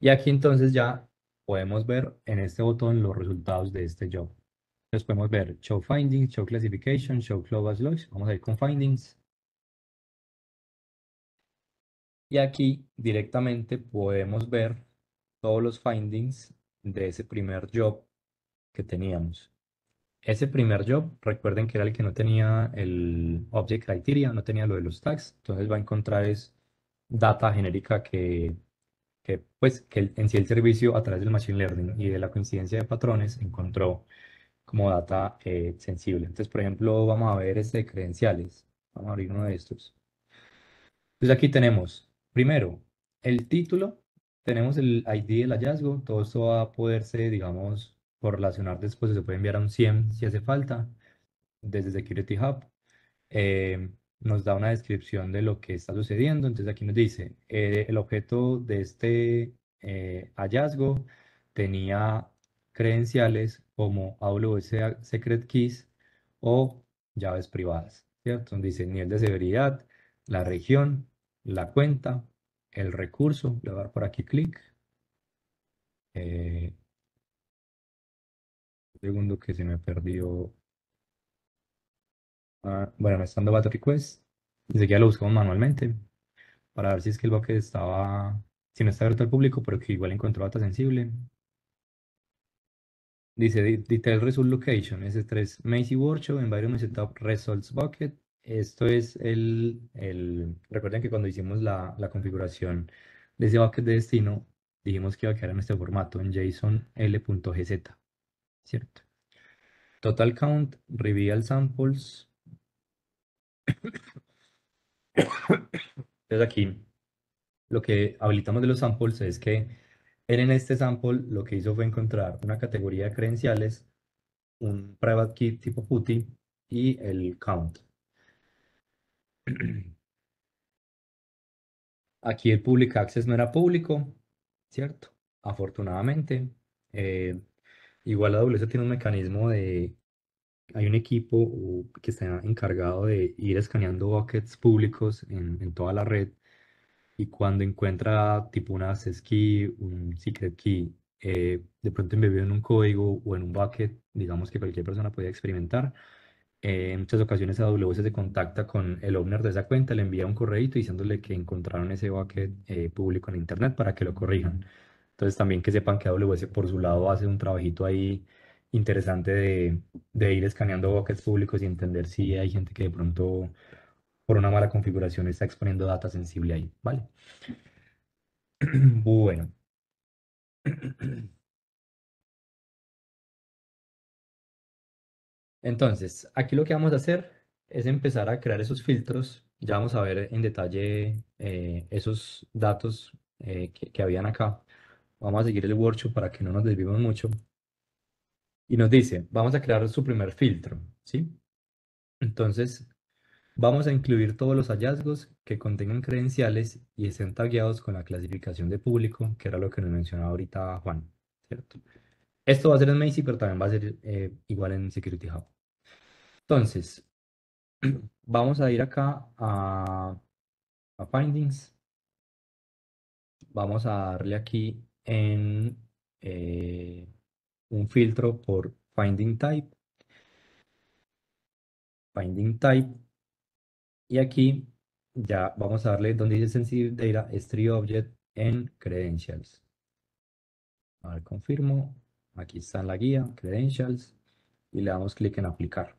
y aquí entonces ya podemos ver en este botón los resultados de este job. Entonces podemos ver Show Findings, Show Classification, Show Global Logs. Vamos a ir con Findings. Y aquí directamente podemos ver todos los findings de ese primer job que teníamos. Ese primer job, recuerden que era el que no tenía el Object Criteria, no tenía lo de los tags. Entonces va a encontrar es data genérica que que, pues, que en sí el servicio a través del Machine Learning y de la coincidencia de patrones encontró como data eh, sensible. Entonces, por ejemplo, vamos a ver este de credenciales. Vamos a abrir uno de estos. Pues aquí tenemos, primero, el título. Tenemos el ID del hallazgo. Todo esto va a poderse, digamos, correlacionar después. Se puede enviar a un CIEM si hace falta desde Security Hub. Eh, nos da una descripción de lo que está sucediendo. Entonces aquí nos dice, eh, el objeto de este eh, hallazgo tenía credenciales como AWS Secret Keys o llaves privadas, ¿cierto? Entonces dice nivel de severidad, la región, la cuenta, el recurso, voy a dar por aquí clic. Eh, un segundo que se me perdió Ah, bueno, me está dando battle request. que ya lo buscamos manualmente para ver si es que el bucket estaba, si no está abierto al público, pero que igual encontró data sensible. Dice, detail result location, S3, Macy Workshop, Environment Setup Results Bucket. Esto es el, recuerden que cuando hicimos la, la configuración de ese bucket de destino, dijimos que iba a quedar en este formato, en JSON-L.gz, ¿cierto? Total count, reveal samples, entonces aquí lo que habilitamos de los samples es que en este sample lo que hizo fue encontrar una categoría de credenciales, un private key tipo PuTTY y el count. Aquí el public access no era público, ¿cierto? Afortunadamente. Eh, igual la AWS tiene un mecanismo de hay un equipo que está encargado de ir escaneando buckets públicos en, toda la red y cuando encuentra tipo una access key, un secret key, eh, de pronto embebido en un código o en un bucket, digamos que cualquier persona puede experimentar, eh, en muchas ocasiones AWS se contacta con el owner de esa cuenta, le envía un correo diciéndole que encontraron ese bucket eh, público en Internet para que lo corrijan. Entonces también que sepan que AWS por su lado hace un trabajito ahí interesante de, ir escaneando buckets públicos y entender si hay gente que de pronto por una mala configuración está exponiendo data sensible ahí, ¿vale? Bueno. Entonces, aquí lo que vamos a hacer es empezar a crear esos filtros. Ya vamos a ver en detalle eh, esos datos eh, que, habían acá. Vamos a seguir el workshop para que no nos desvivamos mucho y nos dice, vamos a crear su primer filtro, ¿sí? Entonces, vamos a incluir todos los hallazgos que contengan credenciales y estén tagueados con la clasificación de público, que era lo que nos mencionaba ahorita Juan, Esto va a ser en Macy, pero también va a ser eh, igual en Security Hub. Entonces, vamos a ir acá a, Findings. Vamos a darle aquí en... Eh, un filtro por finding type. Finding type. Y aquí ya vamos a darle donde dice sensitive data street object en credentials. A ver, confirmo. Aquí está en la guía, credentials. Y le damos clic en aplicar.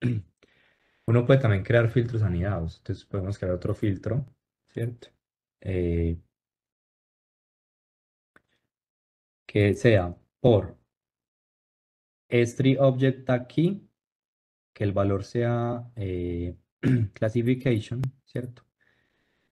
Uno puede también crear filtros anidados. Entonces podemos crear otro filtro, ¿cierto? Eh, que sea por es object tag key, que el valor sea eh, classification, ¿cierto?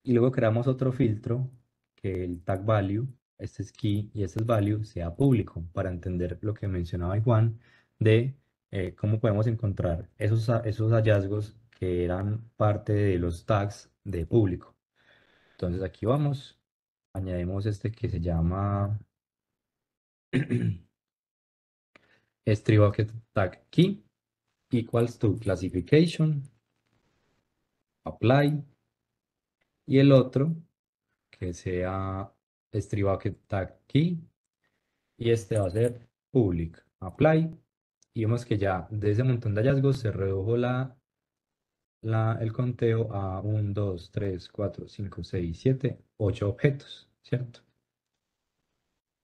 Y luego creamos otro filtro, que el tag value, este es key y este es value, sea público, para entender lo que mencionaba Juan de eh, cómo podemos encontrar esos, esos hallazgos que eran parte de los tags de público. Entonces aquí vamos, añadimos este que se llama string tag key equals to classification, apply, y el otro que sea string bucket tag key, y este va a ser public, apply, y vemos que ya de ese montón de hallazgos se redujo la, la, el conteo a 1, 2, 3, 4, 5, 6, 7, 8 objetos, ¿cierto?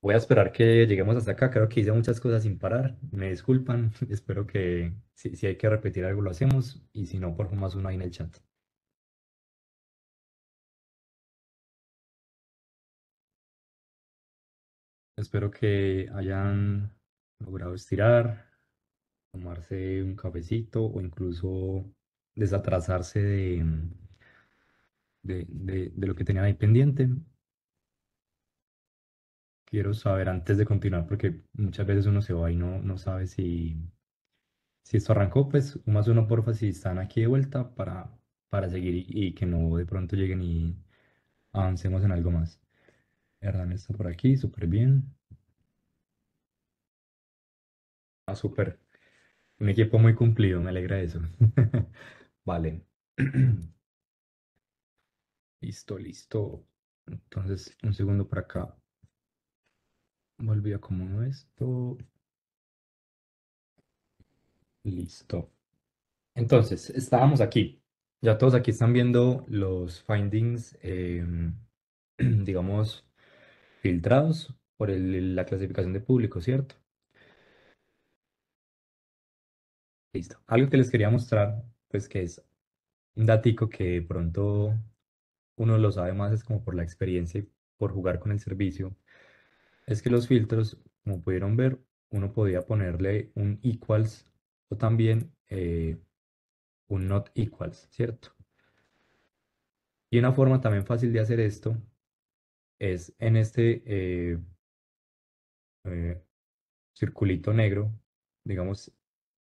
Voy a esperar que lleguemos hasta acá. Creo que hice muchas cosas sin parar. Me disculpan. Espero que si, hay que repetir algo lo hacemos y si no, por favor, más uno ahí en el chat. Espero que hayan logrado estirar, tomarse un cafecito o incluso desatrasarse de, de lo que tenían ahí pendiente quiero saber antes de continuar, porque muchas veces uno se va y no, no sabe si, si esto arrancó, pues más uno porfa si están aquí de vuelta para, para seguir y, que no de pronto lleguen y avancemos en algo más. Hernán está por aquí, súper bien. Ah, súper. Un equipo muy cumplido, me alegra eso. vale. listo, listo. Entonces, un segundo para acá. Volví a como esto. Listo. Entonces, estábamos aquí. Ya todos aquí están viendo los findings, em, digamos, filtrados por la clasificación de público, ¿cierto? Listo. Algo que les quería mostrar, pues que es un datico que pronto uno lo sabe más es como por la experiencia y por jugar con el servicio es que los filtros, como pudieron ver, uno podía ponerle un equals o también eh, un not equals, ¿cierto? Y una forma también fácil de hacer esto es en este eh, eh, circulito negro, digamos,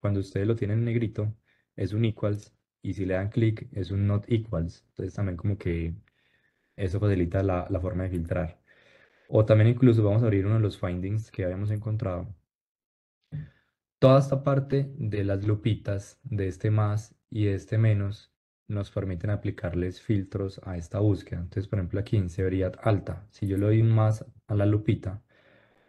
cuando ustedes lo tienen en negrito, es un equals, y si le dan clic, es un not equals. Entonces también como que eso facilita la forma de filtrar o también incluso vamos a abrir uno de los findings que habíamos encontrado. Toda esta parte de las lupitas, de este más y este menos, nos permiten aplicarles filtros a esta búsqueda. Entonces, por ejemplo, aquí en severidad alta. Si yo le doy un más a la lupita,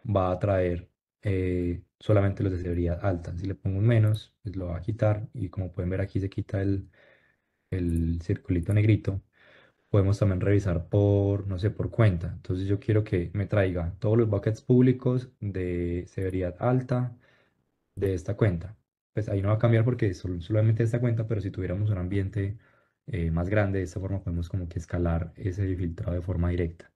va a traer eh, solamente los de severidad alta. Si le pongo un menos, pues lo va a quitar. Y como pueden ver aquí se quita el, el circulito negrito podemos también revisar por, no sé, por cuenta. Entonces yo quiero que me traiga todos los buckets públicos de severidad alta de esta cuenta. Pues ahí no va a cambiar porque es solamente esta cuenta, pero si tuviéramos un ambiente eh, más grande, de esta forma podemos como que escalar ese filtrado de forma directa.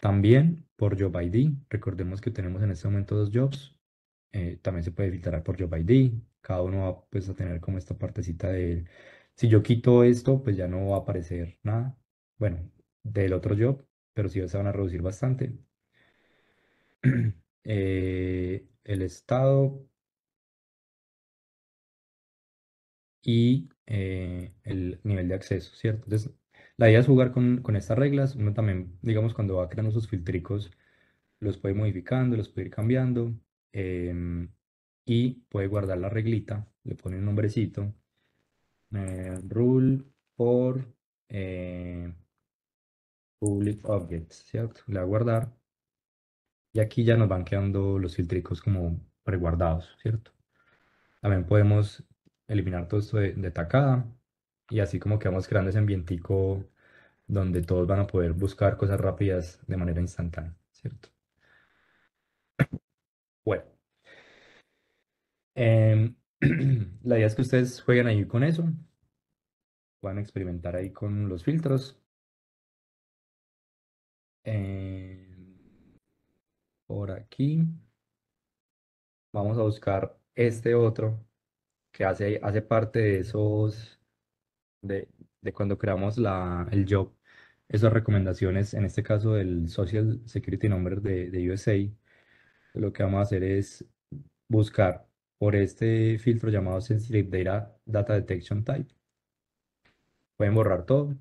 También por Job ID, recordemos que tenemos en este momento dos jobs, eh, también se puede filtrar por Job ID, cada uno va pues, a tener como esta partecita de, si yo quito esto, pues ya no va a aparecer nada, bueno, del otro job, pero sí se van a reducir bastante. Eh, el estado y eh, el nivel de acceso, ¿cierto? Entonces, la idea es jugar con, estas reglas. Uno también, digamos, cuando va creando sus filtricos, los puede ir modificando, los puede ir cambiando em, y puede guardar la reglita. Le pone un nombrecito. Eh, rule por public objects, ¿cierto? Le voy a guardar. Y aquí ya nos van quedando los filtricos como preguardados, ¿cierto? También podemos eliminar todo esto de, tacada y así como que vamos creando ese ambientico donde todos van a poder buscar cosas rápidas de manera instantánea, ¿cierto? Bueno. Em, la idea es que ustedes jueguen ahí con eso. Puedan experimentar ahí con los filtros. Em, por aquí. Vamos a buscar este otro que hace, hace parte de esos, de, cuando creamos la, el job, esas recomendaciones, en este caso del Social Security Number de, de USA. Lo que vamos a hacer es buscar por este filtro llamado Sensitive Data, Data Detection Type. Pueden borrar todo.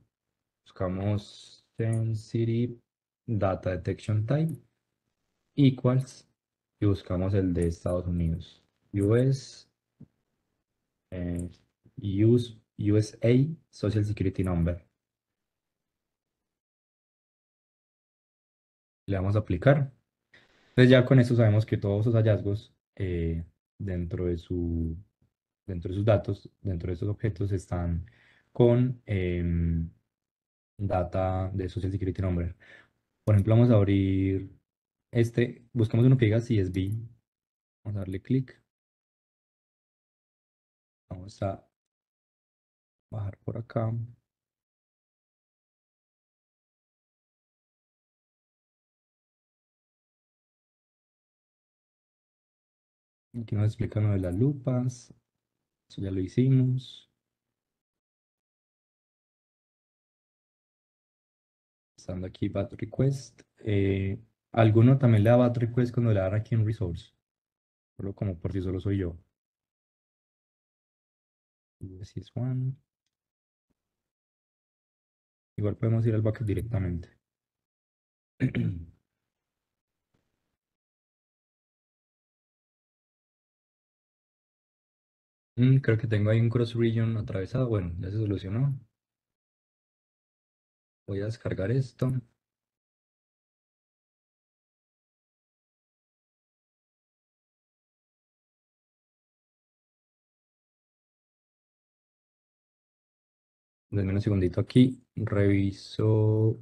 Buscamos Sensitive data detection type equals y buscamos el de Estados Unidos US eh, USA Social Security Number le vamos a aplicar entonces ya con esto sabemos que todos esos hallazgos eh, dentro de su dentro de sus datos dentro de esos objetos están con em, data de Social Security Number por ejemplo, vamos a abrir este, buscamos uno que diga CSV. Vamos a darle clic. Vamos a bajar por acá. Aquí nos explica lo de las lupas. Eso ya lo hicimos. Estando aquí bat request. Eh, alguno también le da bat request cuando le dan aquí en resource. Solo como por si solo soy yo. This is one. Igual podemos ir al bucket directamente. Mm, creo que tengo ahí un cross region atravesado. Bueno, ya se solucionó. Voy a descargar esto. Denme un segundito aquí. Reviso.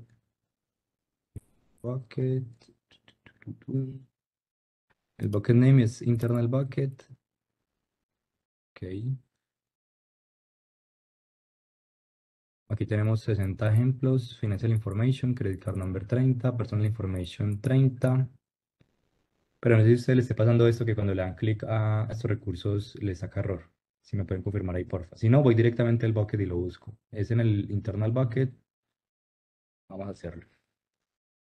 Bucket. El bucket name es internal bucket. Okay. Aquí tenemos 60 ejemplos, Financial Information, Credit Card Number 30, Personal Information 30. Pero no sé si a ustedes les esté pasando esto que cuando le dan clic a estos recursos le saca error. Si me pueden confirmar ahí, porfa. Si no, voy directamente al bucket y lo busco. Es en el internal bucket. Vamos a hacerlo.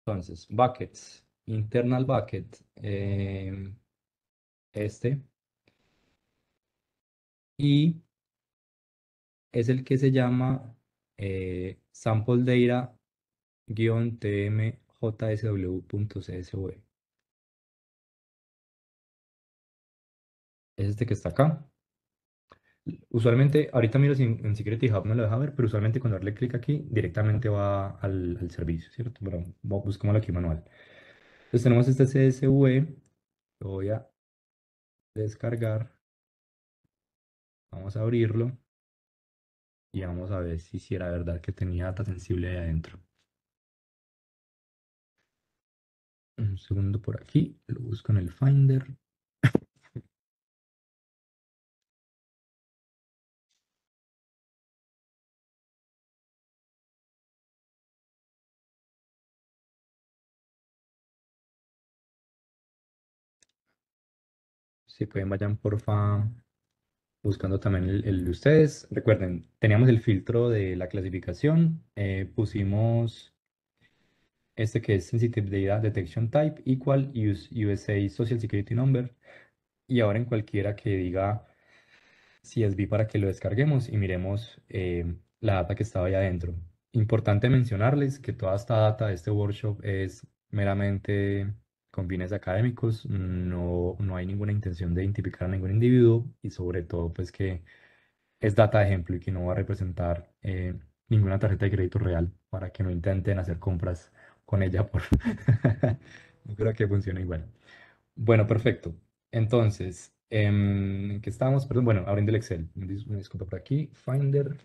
Entonces, buckets, internal bucket, eh, este. Y es el que se llama eh, sample data-tmjsw.csv. Es este que está acá. Usualmente, ahorita miro si en, secret Security Hub no lo deja ver, pero usualmente cuando darle clic aquí, directamente va al, servicio, ¿cierto? bueno, aquí manual. Entonces tenemos este CSV, lo voy a descargar. Vamos a abrirlo y vamos a ver si, era verdad que tenía data sensible ahí adentro. Un segundo por aquí, lo busco en el Finder. Si pueden, vayan porfa buscando también el, de ustedes. Recuerden, teníamos el filtro de la clasificación, eh, pusimos este que es Sensitive Data Detection Type, equal use USA Social Security Number, y ahora en cualquiera que diga CSV para que lo descarguemos y miremos eh, la data que estaba ahí adentro. Importante mencionarles que toda esta data de este workshop es meramente con fines académicos, no, hay ninguna intención de identificar a ningún individuo y sobre todo pues que es data de ejemplo y que no va a representar eh, ninguna tarjeta de crédito real para que no intenten hacer compras con ella. Por... no creo que funcione igual. Bueno, perfecto. Entonces, em, ¿en qué estamos? Perdón, bueno, abriendo el Excel. Me disculpa por aquí. Finder.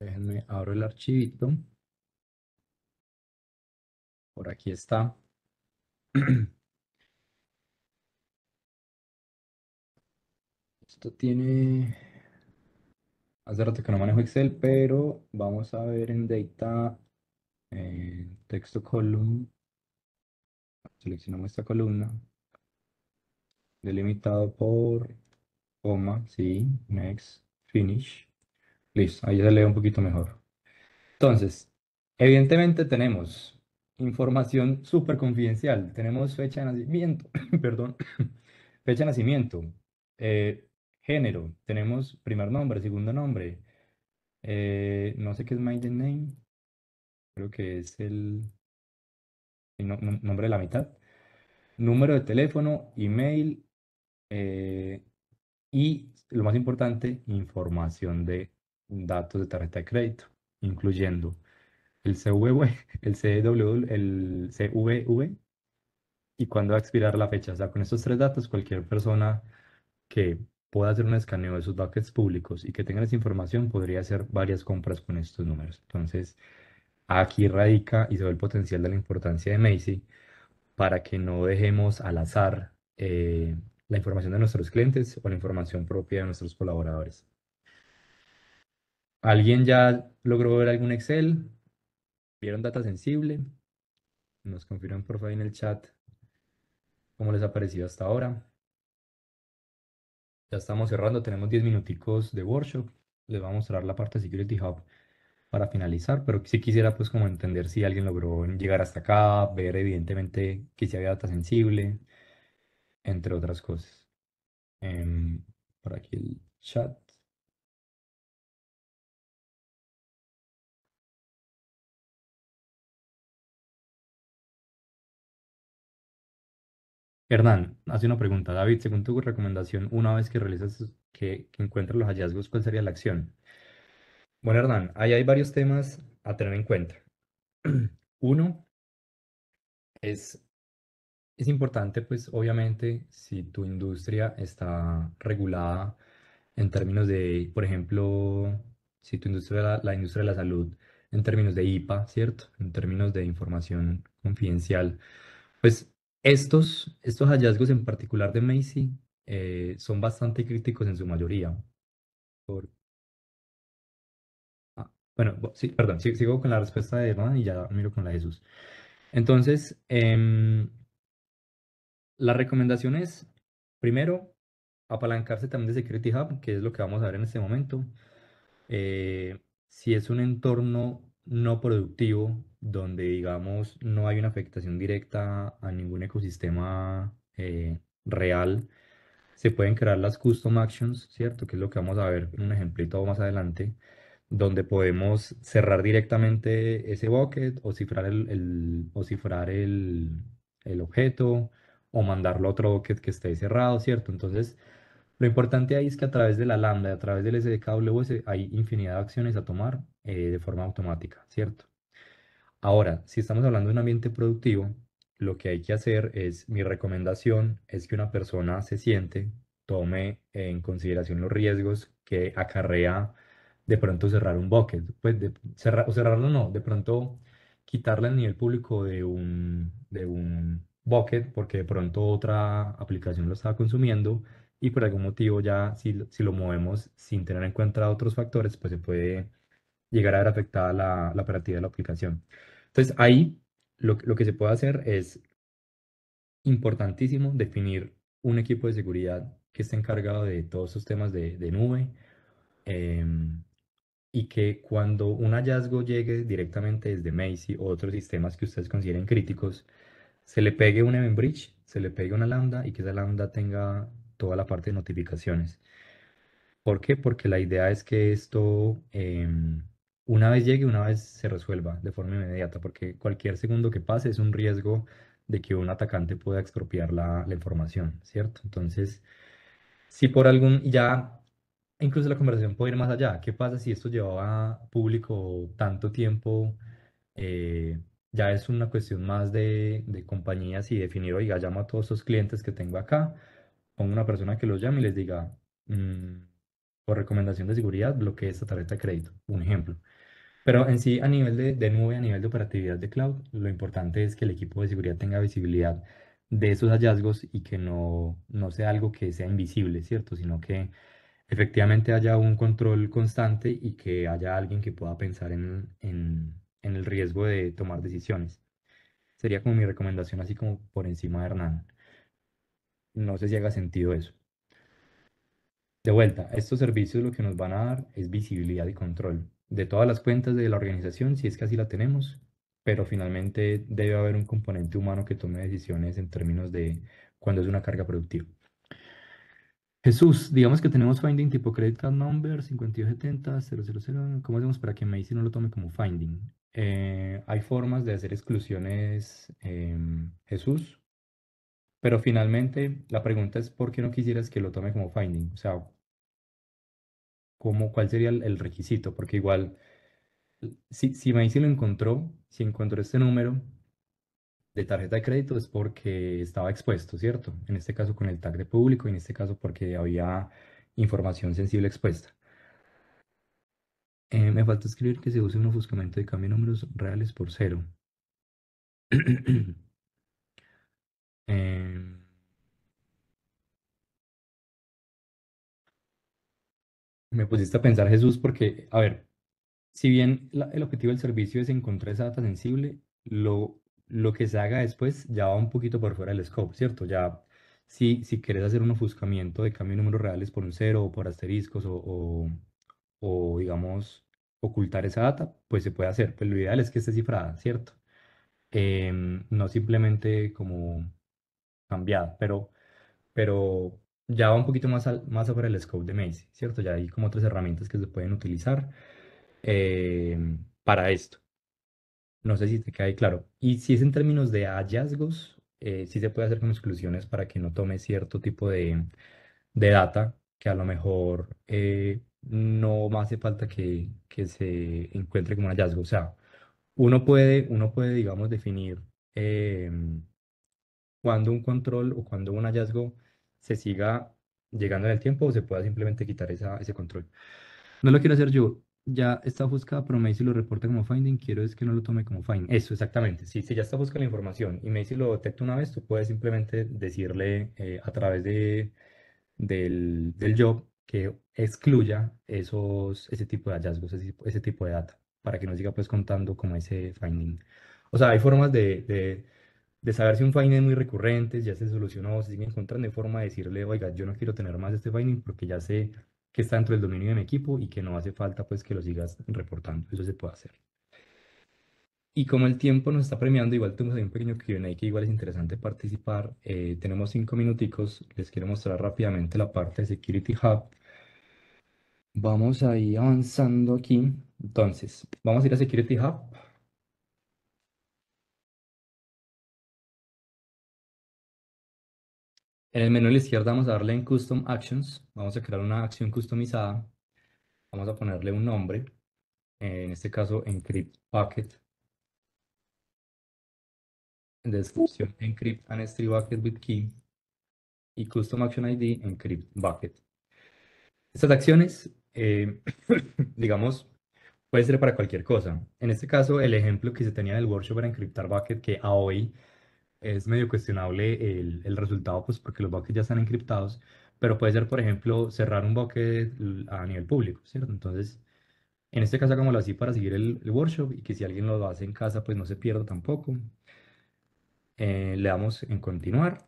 Déjenme, abro el archivito. Por aquí está. Esto tiene... Hace rato que no manejo Excel, pero vamos a ver en Data, eh, texto column. Seleccionamos esta columna. Delimitado por coma, sí, next, finish. Listo, ahí se lee un poquito mejor. Entonces, evidentemente tenemos información súper confidencial. Tenemos fecha de nacimiento, perdón, fecha de nacimiento, eh, género, tenemos primer nombre, segundo nombre. Eh, no sé qué es maiden name, creo que es el, nombre de la mitad. Número de teléfono, email eh, y lo más importante, información de datos de tarjeta de crédito, incluyendo el CVV, el CW, el CVV y cuándo va a expirar la fecha. O sea, con estos tres datos, cualquier persona que pueda hacer un escaneo de sus buckets públicos y que tenga esa información podría hacer varias compras con estos números. Entonces, aquí radica y se ve el potencial de la importancia de Macy para que no dejemos al azar eh, la información de nuestros clientes o la información propia de nuestros colaboradores. ¿Alguien ya logró ver algún Excel? vieron data sensible. Nos confirman por favor en el chat cómo les ha parecido hasta ahora. Ya estamos cerrando, tenemos 10 minuticos de workshop. Les voy a mostrar la parte de Security Hub para finalizar, pero si quisiera pues como entender si alguien logró llegar hasta acá, ver evidentemente que si había data sensible, entre otras cosas. Eh, por aquí el chat. Hernán, hace una pregunta. David, según tu recomendación, una vez que realizas, que, encuentras los hallazgos, ¿cuál sería la acción? Bueno, Hernán, ahí hay varios temas a tener en cuenta. Uno, es, es importante, pues obviamente, si tu industria está regulada en términos de, por ejemplo, si tu industria, la, la industria de la salud, en términos de IPA, ¿cierto? En términos de información confidencial, pues estos, estos hallazgos en particular de Macy eh, son bastante críticos en su mayoría. Ah, bueno, sí, perdón, sigo con la respuesta de Hernán y ya miro con la de Jesús. Entonces, em, la recomendación es, primero, apalancarse también de Security Hub, que es lo que vamos a ver en este momento. Eh, si es un entorno no productivo, donde digamos no hay una afectación directa a ningún ecosistema eh, real, se pueden crear las custom actions, ¿cierto? Que es lo que vamos a ver en un ejemplito más adelante, donde podemos cerrar directamente ese bucket o cifrar el, o cifrar el, el objeto o mandarlo a otro bucket que esté cerrado, ¿cierto? Entonces, lo importante ahí es que a través de la lambda, a través del AWS, hay infinidad de acciones a tomar eh, de forma automática, ¿cierto? Ahora, si estamos hablando de un ambiente productivo, lo que hay que hacer es, mi recomendación es que una persona se siente, tome en consideración los riesgos que acarrea de pronto cerrar un bucket, pues cerrar, o cerrarlo no, de pronto quitarle el nivel público de un, de un bucket porque de pronto otra aplicación lo estaba consumiendo y por algún motivo ya si, si lo movemos sin tener en cuenta otros factores, pues se puede llegar a ver afectada la, la operatividad de la aplicación. Entonces ahí lo, lo que se puede hacer es importantísimo definir un equipo de seguridad que esté encargado de todos esos temas de, de nube em, y que cuando un hallazgo llegue directamente desde Macy o otros sistemas que ustedes consideren críticos, se le pegue un event se le pegue una lambda y que esa lambda tenga toda la parte de notificaciones. ¿Por qué? Porque la idea es que esto em, una vez llegue, una vez se resuelva de forma inmediata, porque cualquier segundo que pase es un riesgo de que un atacante pueda expropiar la, información, ¿cierto? Entonces, si por algún, ya incluso la conversación puede ir más allá, ¿qué pasa si esto llevaba público tanto tiempo? Eh, ya es una cuestión más de, compañías y definir, oiga, llamo a todos esos clientes que tengo acá, con una persona que los llame y les diga, por mm, recomendación de seguridad, bloquee esta tarjeta de crédito, un ejemplo. Pero en sí, a nivel de, de, nube, a nivel de operatividad de cloud, lo importante es que el equipo de seguridad tenga visibilidad de esos hallazgos y que no, no sea algo que sea invisible, ¿cierto? Sino que efectivamente haya un control constante y que haya alguien que pueda pensar en, en, en el riesgo de tomar decisiones. Sería como mi recomendación, así como por encima de Hernán. No sé si haga sentido eso. De vuelta, estos servicios lo que nos van a dar es visibilidad y control de todas las cuentas de la organización, si es que así la tenemos, pero finalmente debe haber un componente humano que tome decisiones en términos de cuando es una carga productiva. Jesús, digamos que tenemos finding tipo credit card number 5270 000. ¿Cómo hacemos para que Macy no lo tome como finding? Eh, hay formas de hacer exclusiones, em, Jesús. Pero finalmente, la pregunta es, ¿por qué no quisieras que lo tome como finding? O sea, ¿cuál sería el, requisito? Porque igual, si, si Macy lo encontró, si encontró este número de tarjeta de crédito es porque estaba expuesto, ¿cierto? En este caso con el tag de público y en este caso porque había información sensible expuesta. Eh, me falta escribir que se use un ofuscamiento de cambio de números reales por cero. Em, me pusiste a pensar, Jesús, porque, a ver, si bien el objetivo del servicio es encontrar esa data sensible, lo, lo que se haga después ya va un poquito por fuera del scope, ¿cierto? Ya, si, si quieres hacer un ofuscamiento de cambio de números reales por un cero o por asteriscos o, digamos, ocultar esa data, pues se puede hacer. Pero lo ideal es que esté cifrada, ¿cierto? Em, no simplemente como cambiada, pero, pero ya va un poquito más, más sobre el scope de Macy, ¿cierto? Ya hay como otras herramientas que se pueden utilizar eh, para esto. No sé si te cae claro. Y si es en términos de hallazgos, eh, sí se puede hacer con exclusiones para que no tome cierto tipo de, de data que a lo mejor eh, no hace falta que, que, se encuentre como un hallazgo. O sea, uno puede, uno puede digamos, definir cuando un control o cuando un hallazgo se siga llegando en el tiempo o se pueda simplemente quitar esa, ese control. No lo quiero hacer yo. Ya está buscada, pero me dice lo reporta como finding. Quiero es que no lo tome como finding. Eso, exactamente. Si, si ya está buscando la información y me dice lo detecta una vez, tú puedes simplemente decirle eh, a través de, del, del, job que excluya esos, ese tipo de hallazgos, ese, ese, tipo de data, para que no siga pues contando como ese finding. O sea, hay formas de de saber si un finding es muy recurrente, ya se solucionó, si siguen encontrando de forma de decirle, oiga, yo no quiero tener más este finding porque ya sé que está dentro del dominio de mi equipo y que no hace falta pues que lo sigas reportando. Eso se puede hacer. Y como el tiempo nos está premiando, igual tenemos ahí un pequeño Q&A que igual es interesante participar. Eh, tenemos cinco minuticos. Les quiero mostrar rápidamente la parte de Security Hub. Vamos a ir avanzando aquí. Entonces, vamos a ir a Security Hub. En el menú de la izquierda vamos a darle en Custom Actions. Vamos a crear una acción customizada. Vamos a ponerle un nombre. Eh, en este caso, Encrypt Bucket. en Descripción, Encrypt and Bucket with Key. Y Custom Action ID, Encrypt Bucket. Estas acciones, eh, digamos, puede ser para cualquier cosa. En este caso, el ejemplo que se tenía del workshop para encriptar bucket, que a hoy es medio cuestionable el, el, resultado, pues porque los buckets ya están encriptados, pero puede ser, por ejemplo, cerrar un bucket a nivel público, ¿cierto? Entonces, en este caso, hagámoslo así para seguir el, workshop y que si alguien lo hace en casa, pues no se pierda tampoco. Eh, le damos en continuar.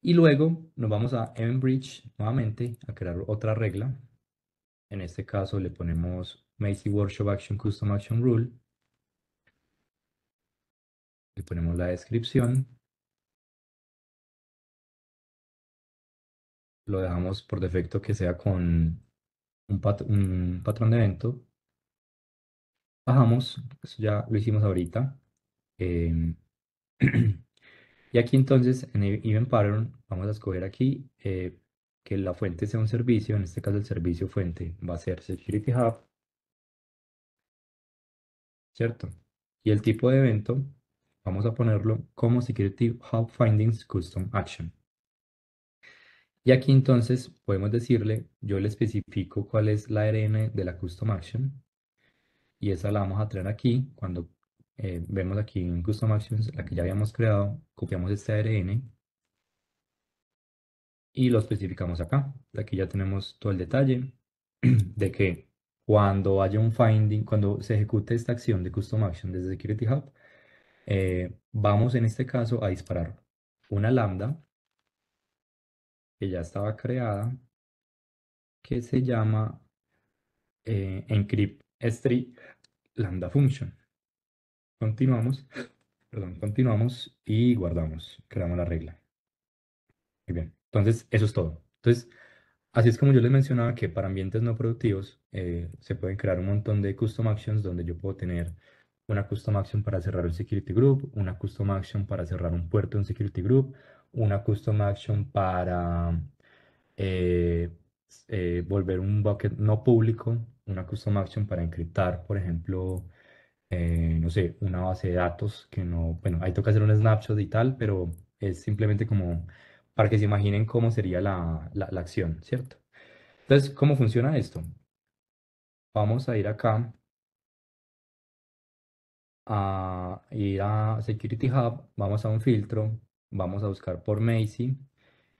Y luego nos vamos a Enbridge nuevamente a crear otra regla. En este caso le ponemos Macy Workshop Action Custom Action Rule. Le ponemos la descripción. Lo dejamos por defecto que sea con un, patrón de evento. Bajamos, eso ya lo hicimos ahorita. Em, y aquí entonces en e-, Event Pattern vamos a escoger aquí eh, que la fuente sea un servicio, en este caso el servicio fuente va a ser Security Hub, ¿cierto? Y el tipo de evento Vamos a ponerlo como Security Hub Findings Custom Action. Y aquí entonces podemos decirle, yo le especifico cuál es la ARN de la Custom Action. Y esa la vamos a traer aquí. Cuando eh, vemos aquí en Custom Actions, la que ya habíamos creado, copiamos esta ARN Y lo especificamos acá. Aquí ya tenemos todo el detalle de que cuando haya un finding, cuando se ejecute esta acción de Custom Action desde Security Hub, eh, vamos en este caso a disparar una lambda que ya estaba creada que se llama eh, encrypt string lambda function. Continuamos, perdón, continuamos y guardamos, creamos la regla. Muy bien, entonces eso es todo. Entonces, así es como yo les mencionaba que para ambientes no productivos eh, se pueden crear un montón de custom actions donde yo puedo tener una custom action para cerrar un security group, una custom action para cerrar un puerto de un security group, una custom action para eh, eh, volver un bucket no público, una custom action para encriptar, por ejemplo, eh, no sé, una base de datos que no, bueno, ahí toca hacer un snapshot y tal, pero es simplemente como para que se imaginen cómo sería la acción, ¿cierto? Entonces, ¿cómo funciona esto? Vamos a ir acá a ir a Security Hub, vamos a un filtro, vamos a buscar por Macy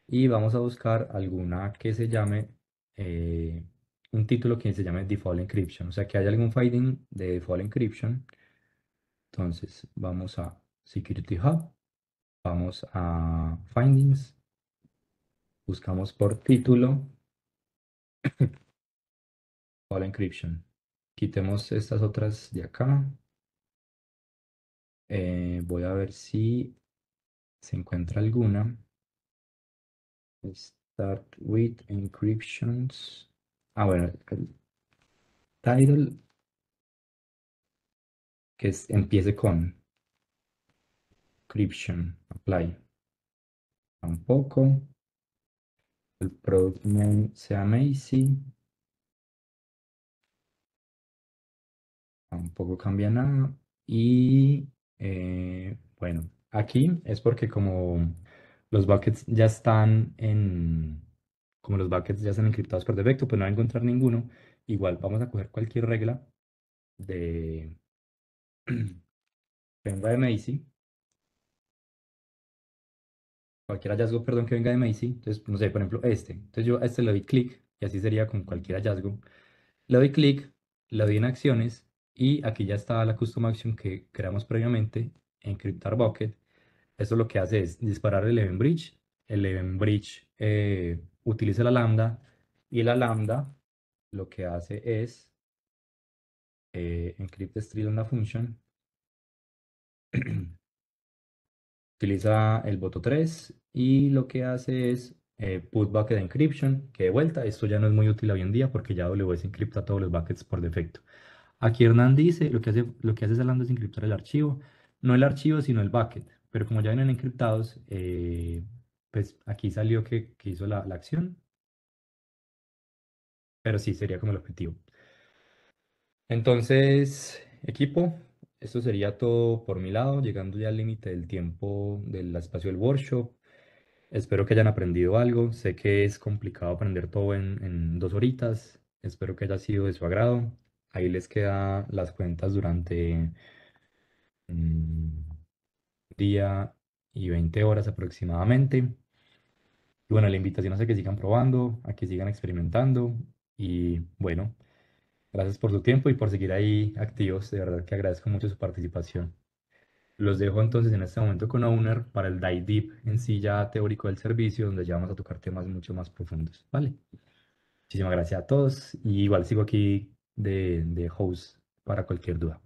y vamos a buscar alguna que se llame, eh, un título que se llame Default Encryption, o sea que haya algún finding de Default Encryption. Entonces vamos a Security Hub, vamos a Findings, buscamos por título Default Encryption. Quitemos estas otras de acá. Eh, voy a ver si se encuentra alguna. Start with encryptions. Ah, bueno, el title que empiece con encryption, apply. Tampoco. El product name sea Macy. Tampoco cambia nada. Y eh, bueno, aquí es porque como los buckets ya están en, como los buckets ya están encriptados por defecto, pues no va a encontrar ninguno. Igual vamos a coger cualquier regla de venga de Macy. Cualquier hallazgo, perdón, que venga de Macy. Entonces, no sé, por ejemplo, este. Entonces yo a este le doy clic y así sería con cualquier hallazgo. Le doy clic, le doy en acciones y aquí ya está la custom action que creamos previamente, encriptar bucket. Esto lo que hace es disparar el event bridge. El event bridge eh, utiliza la lambda y la lambda lo que hace es eh, encrypt string function. utiliza el voto 3 y lo que hace es eh, put bucket encryption, que de vuelta, esto ya no es muy útil hoy en día porque ya WS encripta todos los buckets por defecto. Aquí Hernán dice, lo que hace, lo que hace es encriptar el archivo, no el archivo, sino el bucket, pero como ya vienen encriptados, eh, pues aquí salió que, hizo la, la, acción, pero sí, sería como el objetivo. Entonces, equipo, esto sería todo por mi lado, llegando ya al límite del tiempo del espacio del workshop. Espero que hayan aprendido algo, sé que es complicado aprender todo en, en dos horitas, espero que haya sido de su agrado. Ahí les quedan las cuentas durante un mm, día y 20 horas aproximadamente. Bueno, la invitación es a que sigan probando, a que sigan experimentando y bueno, gracias por su tiempo y por seguir ahí activos. De verdad que agradezco mucho su participación. Los dejo entonces en este momento con Owner para el Dive Deep en sí ya teórico del servicio, donde ya vamos a tocar temas mucho más profundos. Vale. Muchísimas gracias a todos y igual sigo aquí de, de host para cualquier duda.